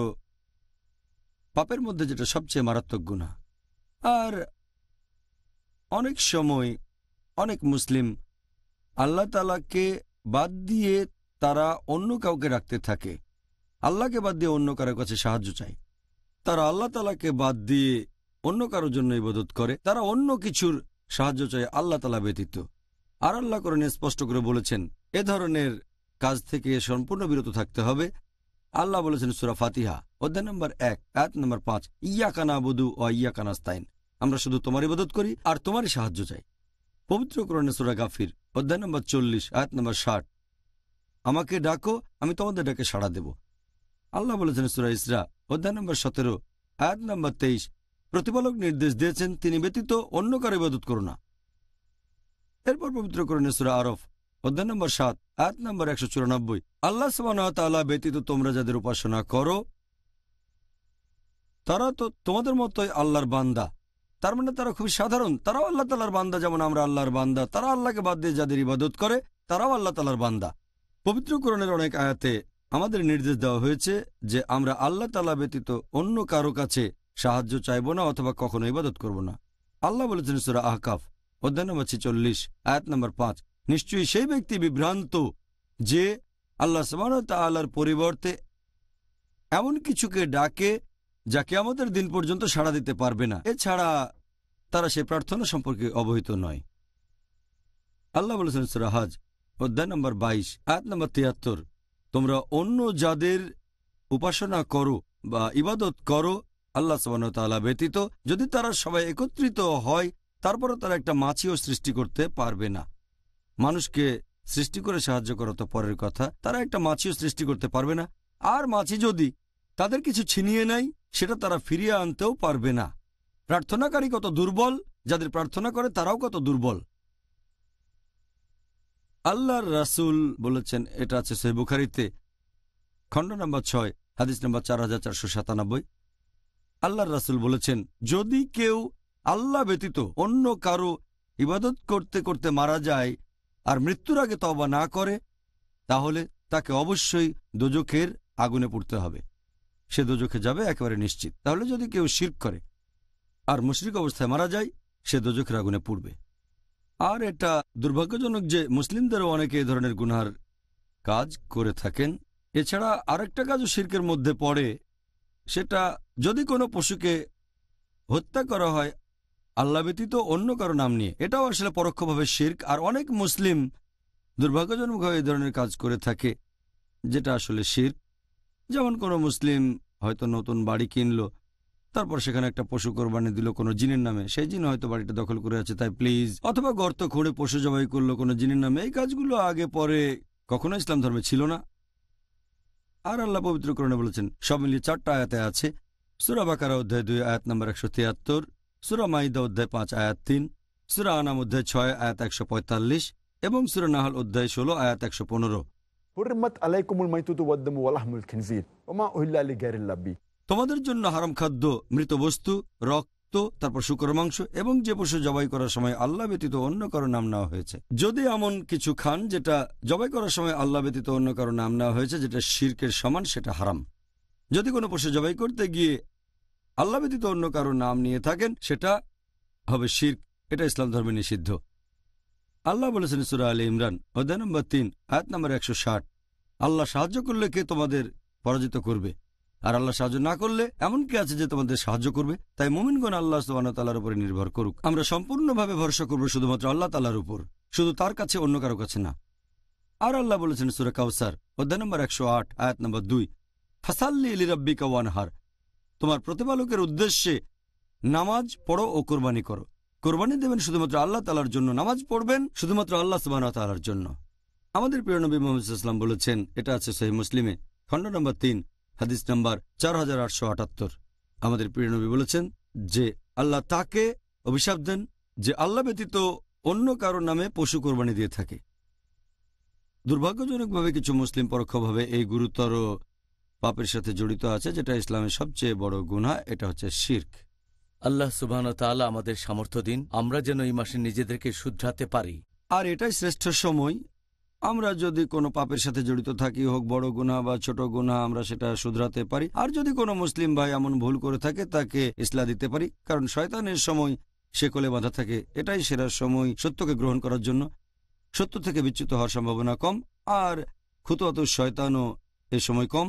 পাপের মধ্যে যেটা সবচেয়ে মারাত্মক গুণা আর অনেক সময় অনেক মুসলিম আল্লাহ আল্লাহতালাকে বাদ দিয়ে তারা অন্য কাউকে রাখতে থাকে আল্লাহকে বাদ দিয়ে অন্য কারোর কাছে সাহায্য চাই তারা আল্লাহ তালাকে বাদ দিয়ে অন্য কারোর জন্য ইবাদত করে তারা অন্য কিছুর সাহায্য চায় আল্লাহ তালা ব্যতীত আর আল্লাহ করণে স্পষ্ট করে বলেছেন এ ধরনের কাজ থেকে সম্পূর্ণ বিরত থাকতে হবে আল্লাহ বলেছেন সুরা ফাতিহা অধ্যায় নম্বর এক এক নম্বর পাঁচ ইয়া কানা বধু ও ইয়া আমরা শুধু তোমার ইবাদত করি আর তোমারই সাহায্য চাই পবিত্র করণে সুরা গাফির অধ্যায় নম্বর চল্লিশ আয়াত নম্বর ষাট আমাকে ডাকো আমি তোমাদের ডাকে সাড়া দেব আল্লাহ বলেছেন সুরা ইসরা অধ্যায় নম্বর সতেরো আয়াত নম্বর তেইশ প্রতিপালক নির্দেশ দিয়েছেন তিনি ব্যতীত অন্য কারো ইবাদত করো না এরপর পবিত্রকরণে সুরা আরফ অধ্যায় নম্বর সাত আয়াত নম্বর একশো চুরানব্বই আল্লাহ সাবানা ব্যতীত তোমরা যাদের উপাসনা করো তারা তো তোমাদের মতোই আল্লাহর বান্দা তার মানে তারা খুবই সাধারণ তারাও আল্লাহ তালার বান্দা যেমন আমরা আল্লাহর বান্দা তারা আল্লাহকে বাদ দিয়ে যাদের ইবাদত করে তারাও আল্লাহ তালার বান্দা পবিত্রকরণের অনেক আয়াতে আমাদের নির্দেশ দেওয়া হয়েছে যে আমরা আল্লাহ তালা ব্যতীত অন্য কারো কাছে সাহায্য চাইব না অথবা কখনো ইবাদত করব না আল্লাহ বলেছেন সুরা আহকাফ অধ্যায় নম্বর ছিচল্লিশ আয়াত নম্বর পাঁচ নিশ্চয়ই সেই ব্যক্তি বিভ্রান্ত যে আল্লাহ সমানতালার পরিবর্তে এমন কিছুকে ডাকে যাকে আমাদের দিন পর্যন্ত সাড়া দিতে পারবে না এছাড়া তারা সেই প্রার্থনা সম্পর্কে অবহিত নয় আল্লাহ বলেছেন সুরাহাজ অধ্যায় নম্বর বাইশ আয়াত নম্বর তিয়াত্তর তোমরা অন্য যাদের উপাসনা করো বা ইবাদত করো আল্লাহ সবানতালা ব্যতীত যদি তারা সবাই একত্রিত হয় তারপরে তারা একটা মাছিও সৃষ্টি করতে পারবে না মানুষকে সৃষ্টি করে সাহায্য করা তো পরের কথা তারা একটা মাছিও সৃষ্টি করতে পারবে না আর মাছি যদি তাদের কিছু ছিনিয়ে নেয় সেটা তারা ফিরিয়ে আনতেও পারবে না প্রার্থনাকারী কত দুর্বল যাদের প্রার্থনা করে তারাও কত দুর্বল আল্লাহর রাসুল বলেছেন এটা আছে সহি বুখারিতে খণ্ড নম্বর ছয় হাদিস নম্বর চার হাজার চারশো সাতানব্বই আল্লাহর রাসুল বলেছেন যদি কেউ আল্লাহ ব্যতীত অন্য কারো ইবাদত করতে করতে মারা যায় আর মৃত্যুর আগে তবা না করে তাহলে তাকে অবশ্যই দোজখের আগুনে পড়তে হবে সে দোজখে যাবে একেবারে নিশ্চিত তাহলে যদি কেউ শির করে আর মুশরিক অবস্থায় মারা যায় সে দোজখের আগুনে পড়বে আর এটা দুর্ভাগ্যজনক যে মুসলিমদেরও অনেকে এই ধরনের গুনহার কাজ করে থাকেন এছাড়া আরেকটা কাজও শির্কের মধ্যে পড়ে সেটা যদি কোনো পশুকে হত্যা করা হয় আল্লা ব্যতীত অন্য কারো নাম নিয়ে এটাও আসলে পরোক্ষভাবে শির্ক আর অনেক মুসলিম দুর্ভাগ্যজনকভাবে এই ধরনের কাজ করে থাকে যেটা আসলে শির্ক যেমন কোনো মুসলিম হয়তো নতুন বাড়ি কিনল তারপর সেখানে একটা পশু কোরবানি দিল কোনো জিনের নামে সেই জিন হয়তো বাড়িটা দখল করে আছে তাই প্লিজ অথবা গর্ত খুঁড়ে পশু জবাই করলো কোনো জিনের নামে এই কাজগুলো আগে পরে কখনো ইসলাম ধর্মে ছিল না আর আল্লাহ পবিত্র করণে বলেছেন সব মিলিয়ে চারটা আয়াতে আছে সুরা বাকারা অধ্যায় দুই আয়াত নম্বর একশো তিয়াত্তর সুরা মাইদা অধ্যায় পাঁচ আয়াত তিন সুরা আনাম অধ্যায় ছয় আয়াত একশো পঁয়তাল্লিশ এবং সুরা নাহাল অধ্যায় ষোলো আয়াত একশো পনেরো حرمت عليكم মাইতুতু والدم ولحم খিনজির ওমা উহিল্লা لغير الله به তোমাদের জন্য হারাম খাদ্য মৃত বস্তু রক্ত তারপর শুকর মাংস এবং যে পশু জবাই করার সময় আল্লাহ ব্যতীত অন্য কারো নাম নেওয়া হয়েছে যদি এমন কিছু খান যেটা জবাই করার সময় আল্লাহ ব্যতীত অন্য কারো নাম নেওয়া হয়েছে যেটা শির্কের সমান সেটা হারাম যদি কোনো পশু জবাই করতে গিয়ে আল্লাহ ব্যতীত অন্য কারো নাম নিয়ে থাকেন সেটা হবে শির্ক এটা ইসলাম ধর্মে নিষিদ্ধ আল্লাহ বলেছেন সুরা আলী ইমরান অধ্যায় নম্বর তিন আয়াত নম্বর একশো আল্লাহ সাহায্য করলে কে তোমাদের পরাজিত করবে আর আল্লাহ সাহায্য না করলে এমন কি আছে যে তোমাদের সাহায্য করবে তাই মোমিনগণ আল্লাহ সোহানতালার উপরে নির্ভর করুক আমরা সম্পূর্ণভাবে ভরসা করব শুধুমাত্র আল্লাহ তালার উপর শুধু তার কাছে অন্য কারো কাছে না আর আল্লাহ বলেছেন সুরা কাউসার অধ্যায় নম্বর একশো আট আয়াত নম্বর দুই ফাসাল্লি ইলি রব্বি কাওয়ানহার তোমার প্রতিপালকের উদ্দেশ্যে নামাজ পড়ো ও কোরবানি করো কোরবানি দেবেন শুধুমাত্র আল্লাহ তালার জন্য নামাজ পড়বেন শুধুমাত্র আল্লাহ সুবাহ তালার জন্য আমাদের প্রিয়নবী মোহাম্মদ ইসলাম বলেছেন এটা আছে সহি মুসলিমে খণ্ড নম্বর তিন হাদিস নাম্বার চার হাজার আটশো আটাত্তর আমাদের বলেছেন যে আল্লাহ তাকে অভিশাপ দেন যে আল্লাহ ব্যতীত অন্য কারো নামে পশু কোরবানি দিয়ে থাকে দুর্ভাগ্যজনকভাবে কিছু মুসলিম পরোক্ষভাবে এই গুরুতর পাপের সাথে জড়িত আছে যেটা ইসলামের সবচেয়ে বড় গুণা এটা হচ্ছে শির্ক আল্লাহ সুবাহ তালা আমাদের সামর্থ্য দিন আমরা যেন এই মাসে নিজেদেরকে শুধরাতে পারি আর এটাই শ্রেষ্ঠ সময় আমরা যদি কোনো পাপের সাথে জড়িত থাকি হোক বড় গুণা বা ছোট গুণা আমরা সেটা শুধরাতে পারি আর যদি কোনো মুসলিম ভাই এমন ভুল করে থাকে তাকে ইসলা দিতে পারি কারণ শয়তানের সময় সে কোলে বাঁধা থাকে এটাই সেরা সময় সত্যকে গ্রহণ করার জন্য সত্য থেকে বিচ্যুত হওয়ার সম্ভাবনা কম আর ক্ষুতত শয়তানও এ সময় কম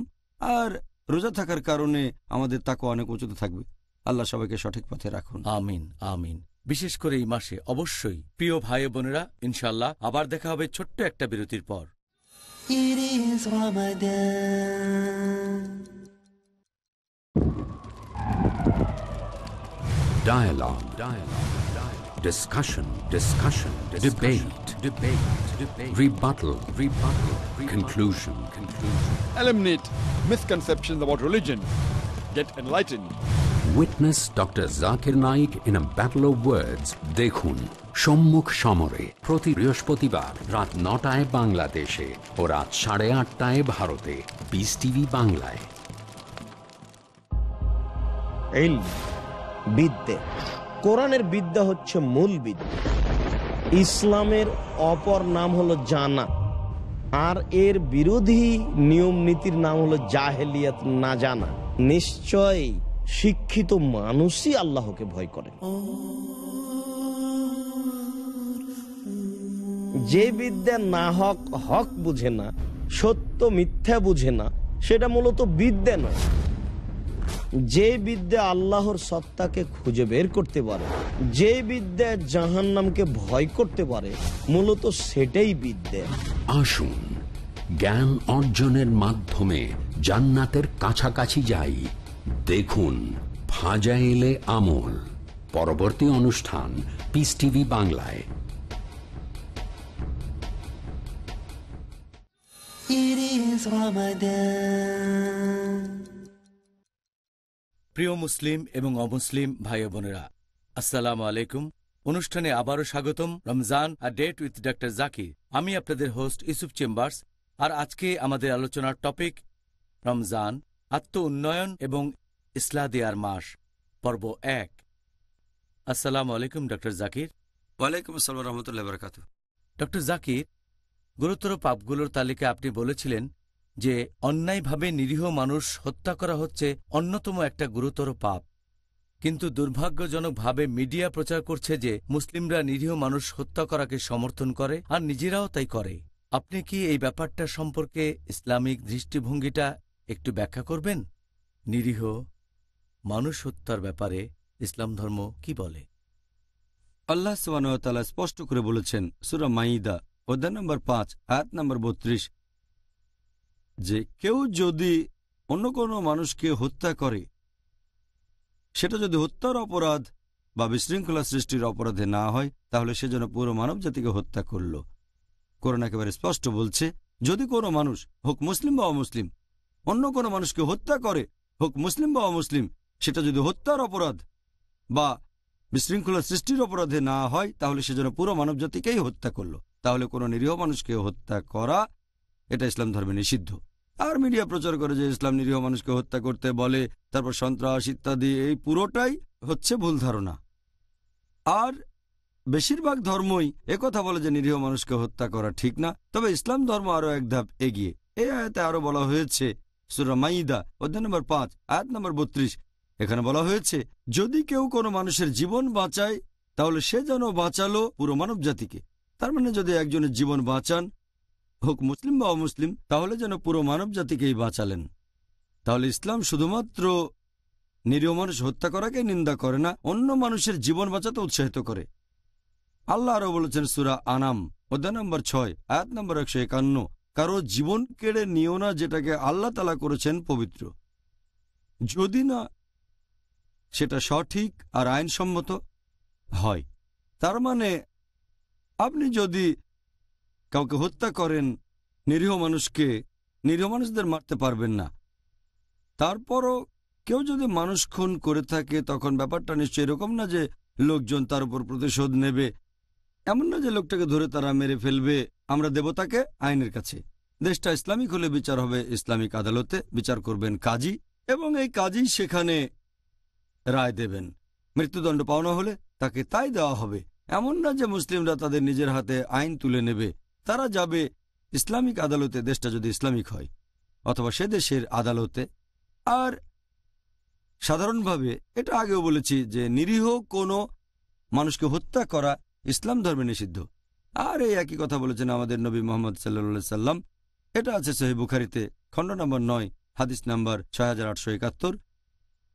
আর রোজা থাকার কারণে আমাদের তাকে অনেক উঁচুতে থাকবে আল্লাহ সবাইকে সঠিক পথে রাখুন আমিন আমিন বিশেষ করে এই মাসে অবশ্যই প্রিয় ভাই বোনেরা ইনশাল্লাহ আবার দেখা হবে ছোট্ট একটা বিরতির পর Dialogue. Dialogue. Dialogue. Discussion. Discussion. Discussion. Debate. Debate. Debate. Rebuttal. Rebuttal. Rebuttal. Conclusion. Conclusion. Eliminate misconceptions about religion. Get enlightened. Witness doctor Zakir Naik in a battle of words দেখুন সম্মুখ সমরে প্রতি বৃহস্পতিবার রাত নটায় বাংলাদেশে ও রাত সাড়ে আটটায় ভারতে বিস টিভি বাংলায় বিদ্যে কোরআনের বিদ্যা হচ্ছে মূল বিদ্যা ইসলামের অপর নাম হলো জানা আর এর বিরোধী নিয়ম নীতির নাম হলো জাহেলিয়াত না জানা নিশ্চয়ই শিক্ষিত মানুষই আল্লাহকে ভয় করে যে বিদ্যা না হক হক বুঝে না সত্য মিথ্যা বুঝে না সেটা মূলত বিদ্যা নয় যে বিদ্যা আল্লাহর সত্তাকে খুঁজে বের করতে পারে যে বিদ্যা জাহান নামকে ভয় করতে পারে মূলত সেটাই বিদ্যা আসুন জ্ঞান অর্জনের মাধ্যমে জান্নাতের কাছাকাছি যাই দেখুন ফাজাইলে আমল পরবর্তী অনুষ্ঠান পিস টিভি বাংলায় প্রিয় মুসলিম এবং অমুসলিম ভাই বোনেরা আসসালাম আলাইকুম অনুষ্ঠানে আবারও স্বাগতম রমজান আর ডেট উইথ ডাক্তার জাকির আমি আপনাদের হোস্ট ইউসুফ চেম্বার্স আর আজকে আমাদের আলোচনার টপিক রমজান আত্ম উন্নয়ন এবং ইসলা দেয়ার মাস পর্ব এক আসসালাম আলাইকুম ডক্টর জাকির ওয়ালাইকুম আসসালাম রহমতুল্লাহ বরকাত ডক্টর জাকির গুরুতর পাপগুলোর তালিকা আপনি বলেছিলেন যে অন্যায়ভাবে নিরীহ মানুষ হত্যা করা হচ্ছে অন্যতম একটা গুরুতর পাপ কিন্তু দুর্ভাগ্যজনকভাবে মিডিয়া প্রচার করছে যে মুসলিমরা নিরীহ মানুষ হত্যা করাকে সমর্থন করে আর নিজেরাও তাই করে আপনি কি এই ব্যাপারটা সম্পর্কে ইসলামিক দৃষ্টিভঙ্গিটা একটু ব্যাখ্যা করবেন নিরীহ মানুষ হত্যার ব্যাপারে ইসলাম ধর্ম কি বলে আল্লাহ সোয়ানতালা স্পষ্ট করে বলেছেন সুরা মাইদা অধ্যায় নম্বর পাঁচ আয়াত নম্বর বত্রিশ যে কেউ যদি অন্য কোনো মানুষকে হত্যা করে সেটা যদি হত্যার অপরাধ বা বিশৃঙ্খলা সৃষ্টির অপরাধে না হয় তাহলে সে যেন পুরো মানব জাতিকে হত্যা করল করোনা একেবারে স্পষ্ট বলছে যদি কোনো মানুষ হোক মুসলিম বা অমুসলিম অন্য কোনো মানুষকে হত্যা করে হোক মুসলিম বা অমুসলিম সেটা যদি হত্যার অপরাধ বা বিশৃঙ্খলা সৃষ্টির অপরাধে না হয় তাহলে সে যেন পুরো মানবজাতিকেই হত্যা করলো তাহলে কোনো নিরীহ মানুষকে হত্যা করা এটা ইসলাম ধর্মে নিষিদ্ধ আর মিডিয়া প্রচার করে যে ইসলাম নিরীহ মানুষকে হত্যা করতে বলে তারপর সন্ত্রাস ইত্যাদি এই পুরোটাই হচ্ছে ভুল ধারণা আর বেশিরভাগ ধর্মই কথা বলে যে নিরীহ মানুষকে হত্যা করা ঠিক না তবে ইসলাম ধর্ম আরও এক ধাপ এগিয়ে এই আয়তে আরও বলা হয়েছে সুরামাইদা অধ্যায় নম্বর পাঁচ আয়াত নম্বর বত্রিশ এখানে বলা হয়েছে যদি কেউ কোনো মানুষের জীবন বাঁচায় তাহলে সে যেন বাঁচালো পুরো মানব জাতিকে তার মানে যদি একজনের জীবন বাঁচান হোক মুসলিম বা অমুসলিম তাহলে যেন পুরো মানব জাতিকেই বাঁচালেন তাহলে ইসলাম শুধুমাত্র নিরীহ মানুষ হত্যা করাকে নিন্দা করে না অন্য মানুষের জীবন বাঁচাতে উৎসাহিত করে আল্লাহ আরও বলেছেন সুরা আনাম অধ্যায় নম্বর ছয় আয়াত নম্বর একশো একান্ন কারো জীবন কেড়ে নিও না যেটাকে আল্লাহ তালা করেছেন পবিত্র যদি না সেটা সঠিক আর আইনসম্মত হয় তার মানে আপনি যদি কাউকে হত্যা করেন নিরীহ মানুষকে নিরীহ মানুষদের মারতে পারবেন না তারপরও কেউ যদি মানুষ খুন করে থাকে তখন ব্যাপারটা নিশ্চয় এরকম না যে লোকজন তার উপর প্রতিশোধ নেবে এমন না যে লোকটাকে ধরে তারা মেরে ফেলবে আমরা দেবতাকে আইনের কাছে দেশটা ইসলামিক হলে বিচার হবে ইসলামিক আদালতে বিচার করবেন কাজী এবং এই কাজী সেখানে রায় দেবেন মৃত্যুদণ্ড পাওনা হলে তাকে তাই দেওয়া হবে এমন না যে মুসলিমরা তাদের নিজের হাতে আইন তুলে নেবে তারা যাবে ইসলামিক আদালতে দেশটা যদি ইসলামিক হয় অথবা সে দেশের আদালতে আর সাধারণভাবে এটা আগেও বলেছি যে নিরীহ কোনো মানুষকে হত্যা করা ইসলাম ধর্মে নিষিদ্ধ আর এই একই কথা বলেছেন আমাদের নবী মোহাম্মদ সাল্লা সাল্লাম এটা আছে সহি বুখারিতে খণ্ড নম্বর নয় হাদিস নাম্বার ছয়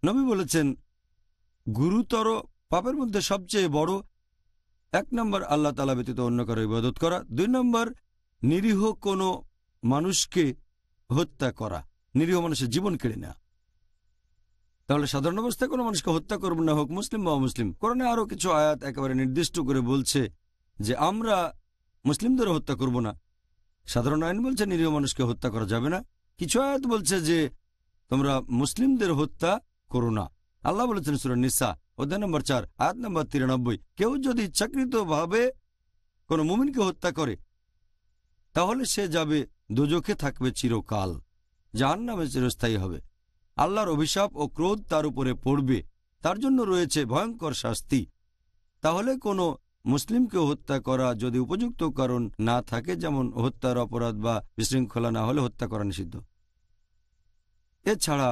নবী বলেছেন গুরুতর পাপের মধ্যে সবচেয়ে বড় এক নম্বর আল্লাহ তালা ব্যতীত অন্য কারো ইবাদত করা দুই নম্বর নিরীহ কোনো মানুষকে হত্যা করা নিরীহ মানুষের জীবন কেড়ে না তাহলে সাধারণ অবস্থায় কোনো মানুষকে হত্যা করবেন না হোক মুসলিম বা অমুসলিম করণে আরও কিছু আয়াত একেবারে নির্দিষ্ট করে বলছে যে আমরা মুসলিমদের হত্যা করব না সাধারণ আইন বলছে নিরীহ মানুষকে হত্যা করা যাবে না কিছু আয়াত বলছে যে তোমরা মুসলিমদের হত্যা করো না আল্লাহ বলেছেন সুরেন নিসা অধ্যায় নম্বর চার আয়াত নম্বর তিরানব্বই কেউ যদি ইচ্ছাকৃতভাবে কোনো মুমিনকে হত্যা করে তাহলে সে যাবে দুজকে থাকবে চিরকাল যাহার নামে চিরস্থায়ী হবে আল্লাহর অভিশাপ ও ক্রোধ তার উপরে পড়বে তার জন্য রয়েছে ভয়ঙ্কর শাস্তি তাহলে কোনো মুসলিমকে হত্যা করা যদি উপযুক্ত কারণ না থাকে যেমন হত্যার অপরাধ বা বিশৃঙ্খলা না হলে হত্যা করা নিষিদ্ধ এছাড়া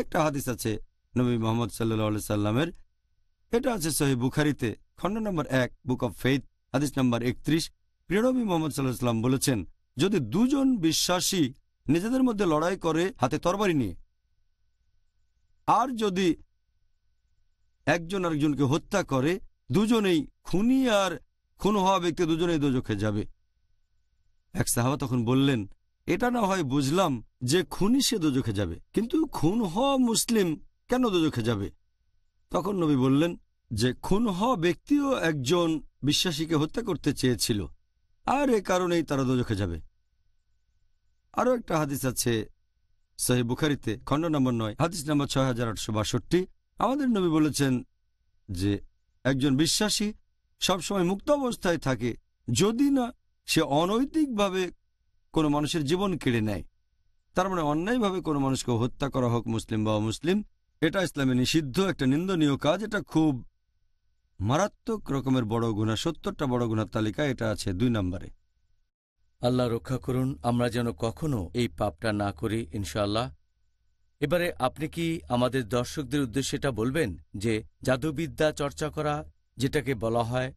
একটা হাদিস আছে নবী মোহাম্মদ সাল্লি সাল্লামের এটা আছে সহি বুখারিতে খণ্ড নম্বর এক বুক অব ফেইথ হাদিস নম্বর একত্রিশ প্রিয়নবী মোহাম্মদ সাল্লাহ সাল্লাম বলেছেন যদি দুজন বিশ্বাসী নিজেদের মধ্যে লড়াই করে হাতে তরবারি নিয়ে আর যদি একজন আরেকজনকে হত্যা করে দুজনেই খুনি আর খুন হওয়া ব্যক্তি দুজনেই দোজখে যাবে এক সাহাবা তখন বললেন এটা না হয় বুঝলাম যে খুনি সে দোজখে যাবে কিন্তু খুন হওয়া মুসলিম কেন দোজখে যাবে তখন নবী বললেন যে খুন হওয়া ব্যক্তিও একজন বিশ্বাসীকে হত্যা করতে চেয়েছিল আর এ কারণেই তারা দোজখে যাবে আরও একটা হাদিস আছে সাহেব বুখারিতে খণ্ড নম্বর নয় হাদিস নম্বর ছয় হাজার আটশো বাষট্টি আমাদের নবী বলেছেন যে একজন বিশ্বাসী সবসময় মুক্ত অবস্থায় থাকে যদি না সে অনৈতিকভাবে কোনো মানুষের জীবন কেড়ে নেয় তার মানে অন্যায়ভাবে কোনো মানুষকে হত্যা করা হোক মুসলিম বা মুসলিম এটা ইসলামে নিষিদ্ধ একটা নিন্দনীয় কাজ এটা খুব মারাত্মক রকমের বড় গুণা সত্তরটা বড় গুণার তালিকা এটা আছে দুই নম্বরে আল্লাহ রক্ষা করুন আমরা যেন কখনো এই পাপটা না করি ইনশাল্লাহ এবারে আপনি কি আমাদের দর্শকদের উদ্দেশ্যে এটা বলবেন যে জাদুবিদ্যা চর্চা করা যেটাকে বলা হয়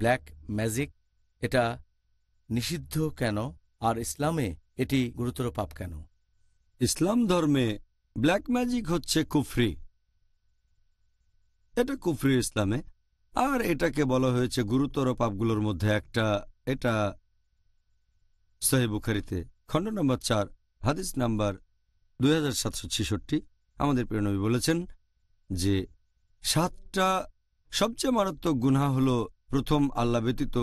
ব্ল্যাক ম্যাজিক এটা নিষিদ্ধ কেন আর ইসলামে এটি গুরুতর পাপ কেন ইসলাম ধর্মে ব্ল্যাক ম্যাজিক হচ্ছে কুফরি এটা কুফরি ইসলামে আর এটাকে বলা হয়েছে গুরুতর পাপগুলোর মধ্যে একটা এটা সহেবুখারিতে খণ্ড নম্বর চার হাদিস নাম্বার দুই আমাদের প্রিয়নবী বলেছেন যে সাতটা সবচেয়ে মারাত্মক গুণা হল প্রথম আল্লাহ ব্যতীত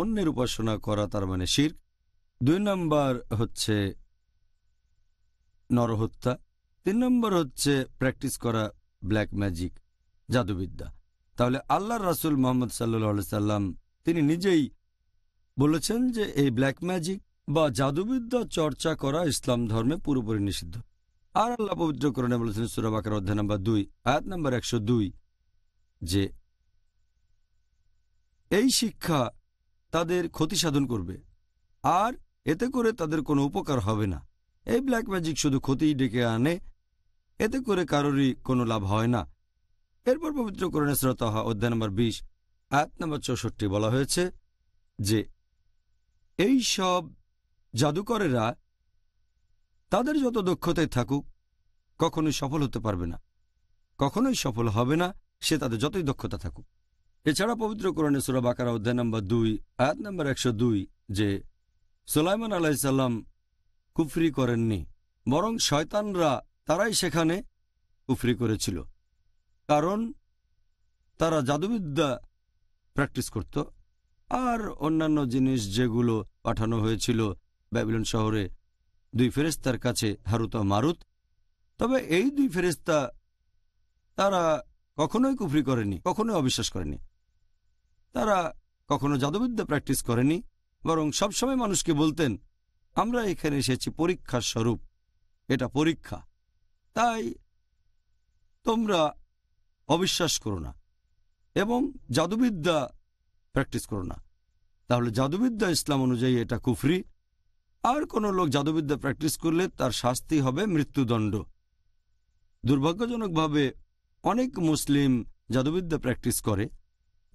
অন্যের উপাসনা করা তার মানে শির দুই নম্বর হচ্ছে নরহত্যা তিন নম্বর হচ্ছে প্র্যাকটিস করা ব্ল্যাক ম্যাজিক জাদুবিদ্যা তাহলে আল্লাহ রাসুল মোহাম্মদ সাল্লি সাল্লাম তিনি নিজেই বলেছেন যে এই ব্ল্যাক ম্যাজিক বা জাদুবিদ্যা চর্চা করা ইসলাম ধর্মে পুরোপুরি নিষিদ্ধ আর আল্লাহ পবিত্র করণে বলেছেন সুরাবাকার অধ্যায় নম্বর দুই আয়াত নম্বর একশো দুই যে এই শিক্ষা তাদের ক্ষতি সাধন করবে আর এতে করে তাদের কোনো উপকার হবে না এই ব্ল্যাক ম্যাজিক শুধু ক্ষতিই ডেকে আনে এতে করে কারোরই কোনো লাভ হয় না এরপর পবিত্র করণে শ্রোতাহা অধ্যায় নম্বর বিশ আয়াত নম্বর চৌষট্টি বলা হয়েছে যে এই সব জাদুকরেরা তাদের যত দক্ষতায় থাকুক কখনোই সফল হতে পারবে না কখনোই সফল হবে না সে তাদের যতই দক্ষতা থাকুক এছাড়া পবিত্র কোরআনে সুরা বাকারা অধ্যায় নম্বর দুই আয়াত নম্বর একশো দুই যে সুলাইমান আলাইসাল্লাম কুফরি করেননি বরং শয়তানরা তারাই সেখানে কুফরি করেছিল কারণ তারা জাদুবিদ্যা প্র্যাকটিস করত আর অন্যান্য জিনিস যেগুলো পাঠানো হয়েছিল ব্যাবিলন শহরে দুই ফেরেস্তার কাছে হারুত মারুত তবে এই দুই ফেরিস্তা তারা কখনোই কুফরি করেনি কখনোই অবিশ্বাস করেনি তারা কখনো জাদুবিদ্যা প্র্যাকটিস করেনি বরং সবসময় মানুষকে বলতেন আমরা এখানে এসেছি পরীক্ষার স্বরূপ এটা পরীক্ষা তাই তোমরা অবিশ্বাস করো না এবং জাদুবিদ্যা প্র্যাকটিস করো না তাহলে জাদুবিদ্যা ইসলাম অনুযায়ী এটা কুফরি আর কোনো লোক জাদুবিদ্যা প্র্যাকটিস করলে তার শাস্তি হবে মৃত্যুদণ্ড দুর্ভাগ্যজনকভাবে অনেক মুসলিম জাদুবিদ্যা প্র্যাকটিস করে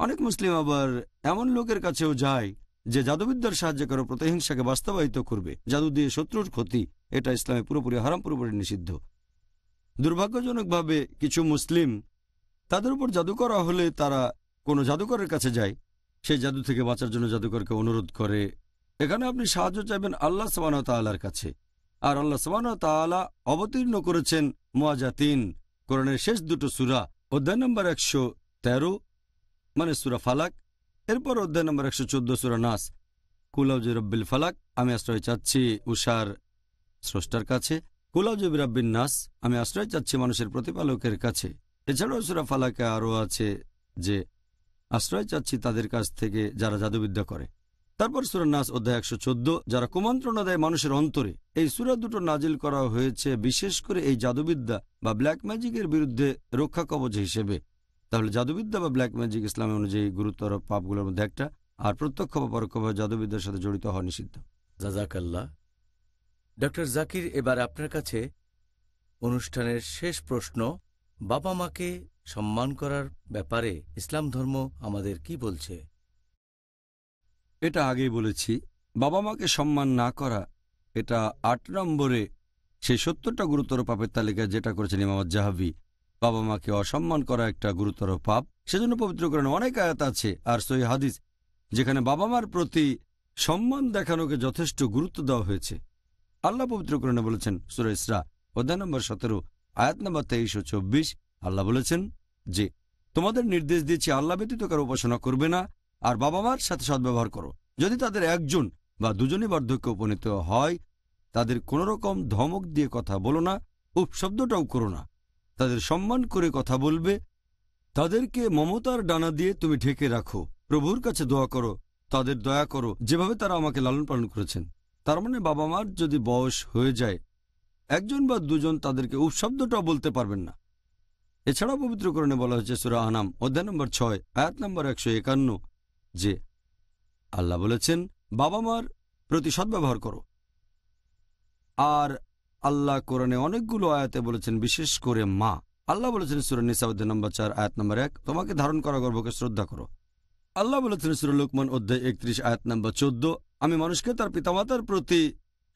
অনেক মুসলিম আবার এমন লোকের কাছেও যায় যে জাদুবিদ্যার সাহায্যে কারো প্রতিহিংসাকে বাস্তবায়িত করবে জাদু দিয়ে শত্রুর ক্ষতি এটা ইসলামে পুরোপুরি হারাম পুরোপুরি নিষিদ্ধ দুর্ভাগ্যজনকভাবে কিছু মুসলিম তাদের উপর জাদু করা হলে তারা কোনো জাদুকরের কাছে যায় সেই জাদু থেকে বাঁচার জন্য জাদুকরকে অনুরোধ করে এখানে আপনি সাহায্য চাইবেন আল্লাহ সবানতালার কাছে আর আল্লাহ সবানতালা অবতীর্ণ করেছেন মোয়াজাতিন কোরআনের শেষ দুটো সুরা অধ্যায় নম্বর একশো তেরো মানে সুরা ফালাক এরপর অধ্যায় নম্বর একশো চোদ্দ সুরা নাস কুলাউজি রব্বিল ফালাক আমি আশ্রয় চাচ্ছি উষার স্রষ্টার কাছে কুলাউজি রব্বিন নাস আমি আশ্রয় চাচ্ছি মানুষের প্রতিপালকের কাছে এছাড়াও সুরা ফালাকে আরও আছে যে আশ্রয় চাচ্ছি তাদের কাছ থেকে যারা জাদুবিদ্যা করে তারপর নাস অধ্যায় একশো চোদ্দ যারা কুমন্ত্রণা দেয় মানুষের অন্তরে এই সুরা দুটো নাজিল করা হয়েছে বিশেষ করে এই জাদুবিদ্যা বা ব্ল্যাক ম্যাজিকের বিরুদ্ধে রক্ষা কবচ হিসেবে তাহলে জাদুবিদ্যা বা ব্ল্যাক ম্যাজিক ইসলাম অনুযায়ী গুরুতর পাপগুলোর মধ্যে একটা আর প্রত্যক্ষ বা পরোক্ষভাবে জাদুবিদ্যার সাথে জড়িত হওয়া নিষিদ্ধ জাজাকাল্লাহ ডক্টর জাকির এবার আপনার কাছে অনুষ্ঠানের শেষ প্রশ্ন বাবা মাকে সম্মান করার ব্যাপারে ইসলাম ধর্ম আমাদের কি বলছে এটা আগেই বলেছি বাবা মাকে সম্মান না করা এটা আট নম্বরে সেই সত্তরটা গুরুতর পাপের তালিকায় যেটা করেছেন ইমামদ জাহাবি বাবা মাকে অসম্মান করা একটা গুরুতর পাপ সেজন্য পবিত্রকরণে অনেক আয়াত আছে আর সই হাদিস যেখানে বাবা মার প্রতি সম্মান দেখানোকে যথেষ্ট গুরুত্ব দেওয়া হয়েছে আল্লাহ পবিত্রকরণে বলেছেন সুরেশরা অধ্যায় নম্বর সতেরো আয়াত নম্বর তেইশ ও চব্বিশ আল্লাহ বলেছেন যে তোমাদের নির্দেশ দিয়েছি আল্লাহ ব্যতীত কারো উপাসনা করবে না আর বাবা মার সাথে সদ্ব্যবহার করো যদি তাদের একজন বা দুজনই বার্ধক্যে উপনীত হয় তাদের কোনোরকম ধমক দিয়ে কথা বলো না উপশব্দটাও করো না তাদের সম্মান করে কথা বলবে তাদেরকে মমতার ডানা দিয়ে তুমি ঢেকে রাখো প্রভুর কাছে দোয়া করো তাদের দয়া করো যেভাবে তারা আমাকে লালন পালন করেছেন তার মানে বাবা মার যদি বয়স হয়ে যায় একজন বা দুজন তাদেরকে উপশব্দটাও বলতে পারবেন না এছাড়া পবিত্রকরণে বলা হয়েছে সুরা আনাম অধ্যায় নম্বর ছয় আয়াত নম্বর একশো একান্ন যে আল্লাহ বলেছেন বাবা মার প্রতি সদ্ব্যবহার করো আর আল্লাহ কোরআনে অনেকগুলো আয়াতে বলেছেন বিশেষ করে মা আল্লাহ বলেছেন সুরন নিসাউদ্দিন নম্বর চার আয়াত নম্বর এক তোমাকে ধারণ করা গর্ভকে শ্রদ্ধা করো আল্লাহ বলেছেন সুর লুকমান অধ্যায় একত্রিশ আয়াত নম্বর চোদ্দ আমি মানুষকে তার পিতামাতার প্রতি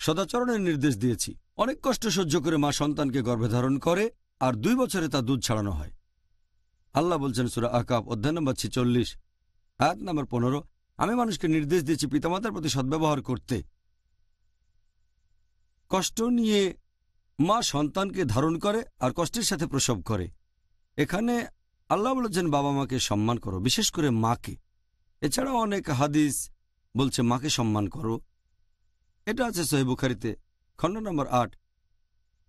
সদাচরণের নির্দেশ দিয়েছি অনেক কষ্ট সহ্য করে মা সন্তানকে গর্ভে ধারণ করে আর দুই বছরে তা দুধ ছাড়ানো হয় আল্লাহ বলছেন সুরা আকাব অধ্যায় নম্বর ছিচল্লিশ হাত নম্বর পনেরো আমি মানুষকে নির্দেশ দিয়েছি পিতামাতার প্রতি সদ্ব্যবহার করতে কষ্ট নিয়ে মা সন্তানকে ধারণ করে আর কষ্টের সাথে প্রসব করে এখানে আল্লাহ বলেছেন বাবা মাকে সম্মান করো বিশেষ করে মাকে এছাড়া অনেক হাদিস বলছে মাকে সম্মান করো এটা আছে বুখারিতে খণ্ড নম্বর আট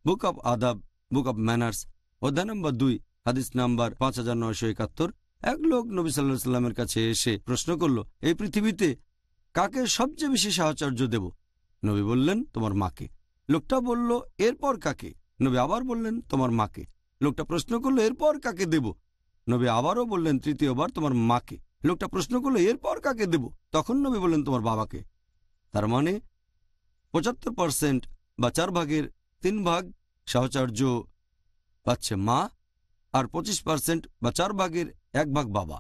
বুক অব আদাব বুক অব ম্যানার্স অধ্যায় নম্বর দুই হাদিস নাম্বার পাঁচ হাজার নয়শো একাত্তর এক লোক নবী সাল্লা সাল্লামের কাছে এসে প্রশ্ন করল এই পৃথিবীতে কাকে সবচেয়ে বেশি সাহচর্য দেব নবী বললেন তোমার মাকে লোকটা বলল এরপর কাকে নবী আবার বললেন তোমার মাকে লোকটা প্রশ্ন করলো এরপর কাকে দেব নবী আবারও বললেন তৃতীয়বার তোমার মাকে লোকটা প্রশ্ন করল এরপর কাকে দেব তখন নবী বললেন তোমার বাবাকে তার মানে পঁচাত্তর পারসেন্ট বা চার ভাগের তিন ভাগ সাহচর্য পাচ্ছে মা আর পঁচিশ পার্সেন্ট বা চার ভাগের এক ভাগ বাবা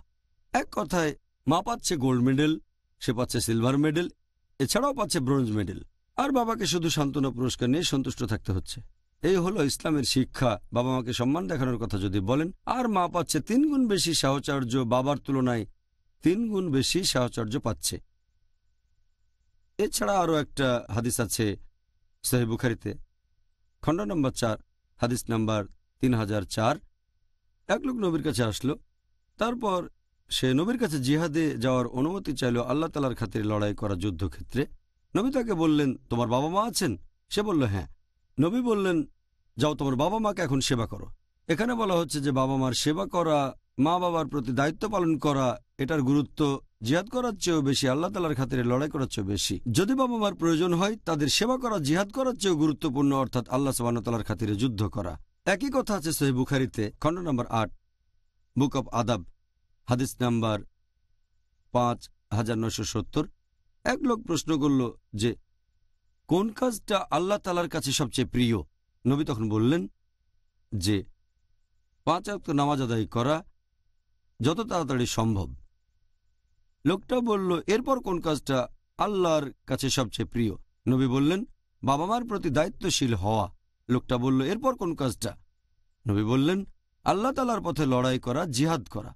এক কথায় মা পাচ্ছে গোল্ড মেডেল সে পাচ্ছে সিলভার মেডেল এছাড়াও পাচ্ছে ব্রোঞ্জ মেডেল আর বাবাকে শুধু সান্ত্বনা পুরস্কার নিয়ে সন্তুষ্ট থাকতে হচ্ছে এই হলো ইসলামের শিক্ষা বাবা মাকে সম্মান দেখানোর কথা যদি বলেন আর মা পাচ্ছে তিন গুণ বেশি সাহচর্য বাবার তুলনায় তিন গুণ বেশি সাহচর্য পাচ্ছে এছাড়া আরও একটা হাদিস আছে সাহেব বুখারিতে খণ্ড নম্বর চার হাদিস নম্বর তিন হাজার চার এক লোক নবীর কাছে আসলো তারপর সে নবীর কাছে জিহাদে যাওয়ার অনুমতি চাইল আল্লাহ তালার খাতিরে লড়াই করা যুদ্ধক্ষেত্রে নবী তাকে বললেন তোমার বাবা মা আছেন সে বলল হ্যাঁ নবী বললেন যাও তোমার বাবা মাকে এখন সেবা করো এখানে বলা হচ্ছে যে বাবা মার সেবা করা মা বাবার প্রতি দায়িত্ব পালন করা এটার গুরুত্ব জিহাদ করার চেয়েও বেশি আল্লাহ তালার খাতিরে লড়াই করার চেয়েও বেশি যদি বাবা মার প্রয়োজন হয় তাদের সেবা করা জিহাদ করার চেয়েও গুরুত্বপূর্ণ অর্থাৎ আল্লাহ সবান তালার খাতিরে যুদ্ধ করা একই কথা আছে সোহেব বুখারিতে খণ্ড নম্বর আট বুক অব আদাব হাদিস নাম্বার পাঁচ হাজার নশো সত্তর এক লোক প্রশ্ন করল যে কোন কাজটা আল্লাহ তালার কাছে সবচেয়ে প্রিয় নবী তখন বললেন যে পাঁচ আক্ত নামাজ আদায় করা যত তাড়াতাড়ি সম্ভব লোকটা বলল এরপর কোন কাজটা আল্লাহর কাছে সবচেয়ে প্রিয় নবী বললেন বাবা মার প্রতি দায়িত্বশীল হওয়া লোকটা বলল এরপর কোন কাজটা নবী বললেন আল্লাহ তালার পথে লড়াই করা জিহাদ করা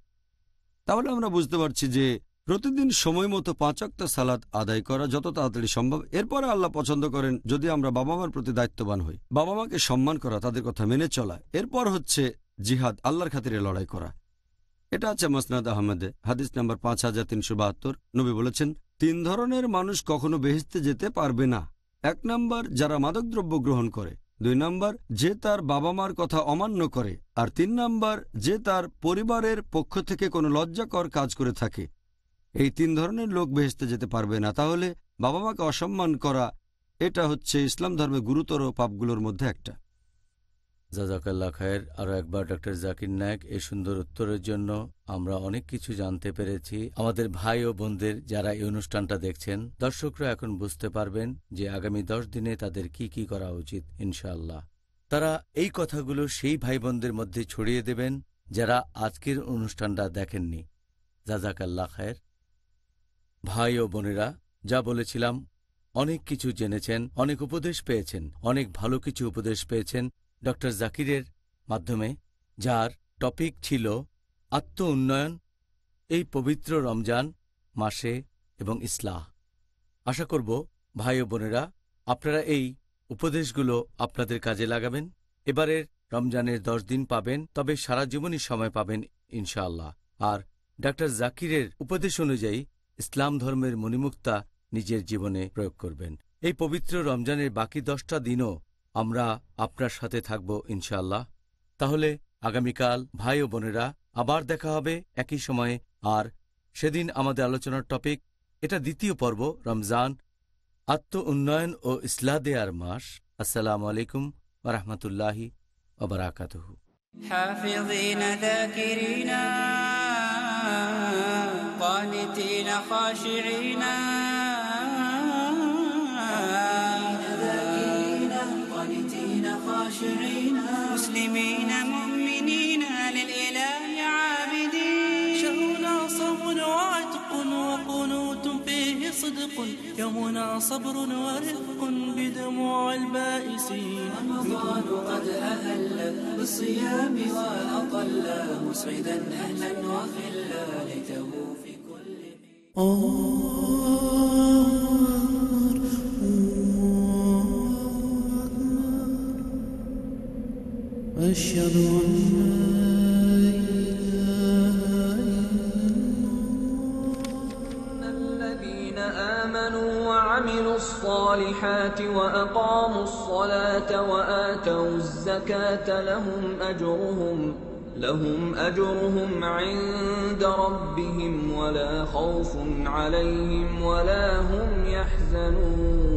তাহলে আমরা বুঝতে পারছি যে প্রতিদিন সময় মতো পাঁচক্ত সালাদ আদায় করা যত তাড়াতাড়ি সম্ভব এরপরে আল্লাহ পছন্দ করেন যদি আমরা বাবা মার প্রতি দায়িত্ববান হই বাবা মাকে সম্মান করা তাদের কথা মেনে চলা এরপর হচ্ছে জিহাদ আল্লাহর খাতিরে লড়াই করা এটা আছে মাসনাদ আহমেদে হাদিস নাম্বার পাঁচ হাজার তিনশো বাহাত্তর নবী বলেছেন তিন ধরনের মানুষ কখনো বেহেস্তে যেতে পারবে না এক নাম্বার যারা মাদকদ্রব্য গ্রহণ করে দুই নম্বর যে তার বাবা মার কথা অমান্য করে আর তিন নম্বর যে তার পরিবারের পক্ষ থেকে কোনো লজ্জাকর কাজ করে থাকে এই তিন ধরনের লোক বেহেসতে যেতে পারবে না তাহলে বাবা মাকে অসম্মান করা এটা হচ্ছে ইসলাম ধর্মে গুরুতর পাপগুলোর মধ্যে একটা জাজাকাল্লা খায়ের আরও একবার ডক্টর জাকির নায়ক এই সুন্দর উত্তরের জন্য আমরা অনেক কিছু জানতে পেরেছি আমাদের ভাই ও বোনদের যারা এই অনুষ্ঠানটা দেখছেন দর্শকরা এখন বুঝতে পারবেন যে আগামী দশ দিনে তাদের কি কি করা উচিত ইনশাল্লাহ তারা এই কথাগুলো সেই ভাই বোনদের মধ্যে ছড়িয়ে দেবেন যারা আজকের অনুষ্ঠানটা দেখেননি জাজাকাল্লা খায়ের ভাই ও বোনেরা যা বলেছিলাম অনেক কিছু জেনেছেন অনেক উপদেশ পেয়েছেন অনেক ভালো কিছু উপদেশ পেয়েছেন ড জাকিরের মাধ্যমে যার টপিক ছিল আত্ম উন্নয়ন এই পবিত্র রমজান মাসে এবং ইসলাহ আশা করব ভাই ও বোনেরা আপনারা এই উপদেশগুলো আপনাদের কাজে লাগাবেন এবারের রমজানের দশ দিন পাবেন তবে সারা জীবনই সময় পাবেন ইনশাআল্লাহ আর ডাক্তার জাকিরের উপদেশ অনুযায়ী ইসলাম ধর্মের মণিমুক্তা নিজের জীবনে প্রয়োগ করবেন এই পবিত্র রমজানের বাকি দশটা দিনও আমরা আপনার সাথে থাকব ইনশাল্লাহ তাহলে আগামীকাল ভাই ও বোনেরা আবার দেখা হবে একই সময়ে আর সেদিন আমাদের আলোচনার টপিক এটা দ্বিতীয় পর্ব রমজান আত্ম উন্নয়ন ও ইসলা দেয়ার মাস আসসালামু আলাইকুম ওরহমতুল্লাহি অবরাকাত قانتين خاشعين خاشعين مسلمين مؤمنين للإله عابدين شهرنا صوم وعتق وقنوت فيه صدق يومنا صبر ورفق بدموع البائسين رمضان قد أهل بالصيام وأطل مسعدا أهلا وخلا ليته في كل Oh أن لا إله إلا الذين آمنوا وعملوا الصالحات وأقاموا الصلاة وآتوا الزكاة لهم أجرهم لهم أجرهم عند ربهم ولا خوف عليهم ولا هم يحزنون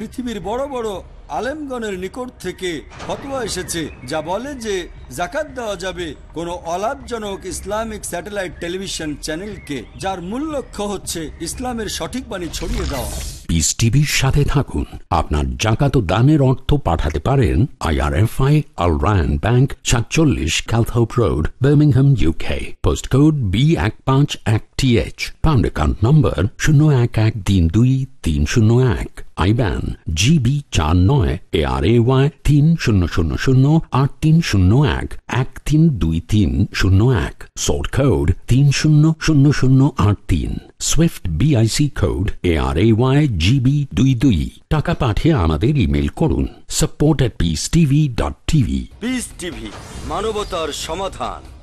পৃথিবীর বড় বড় আলেমগণের নিকট থেকে ফতোয়া এসেছে যা বলে যে জাকাত দেওয়া যাবে কোনো অলাভজনক ইসলামিক স্যাটেলাইট টেলিভিশন চ্যানেলকে যার মূল লক্ষ্য হচ্ছে ইসলামের সঠিক বাণী ছড়িয়ে দেওয়া পিস টিভির সাথে থাকুন আপনার জাকাত দানের অর্থ পাঠাতে পারেন আইআরএফআই আল রায়ন ব্যাংক সাতচল্লিশ Calthorpe road Birmingham UK post code B এক পাঁচ এক টি এইচ পাউন্ড অ্যাকাউন্ট নম্বর শূন্য এক এক তিন দুই তিন শূন্য এক আই আইব্যান জিবি চার নয় শূন্য এক কোড তিন শূন্য শূন্য শূন্য আট তিন swift code A R A Y GB দুই দুই টাকা পাঠিয়ে আমাদের ইমেল করুন support Peace TV dot TV মানবতার সমাধান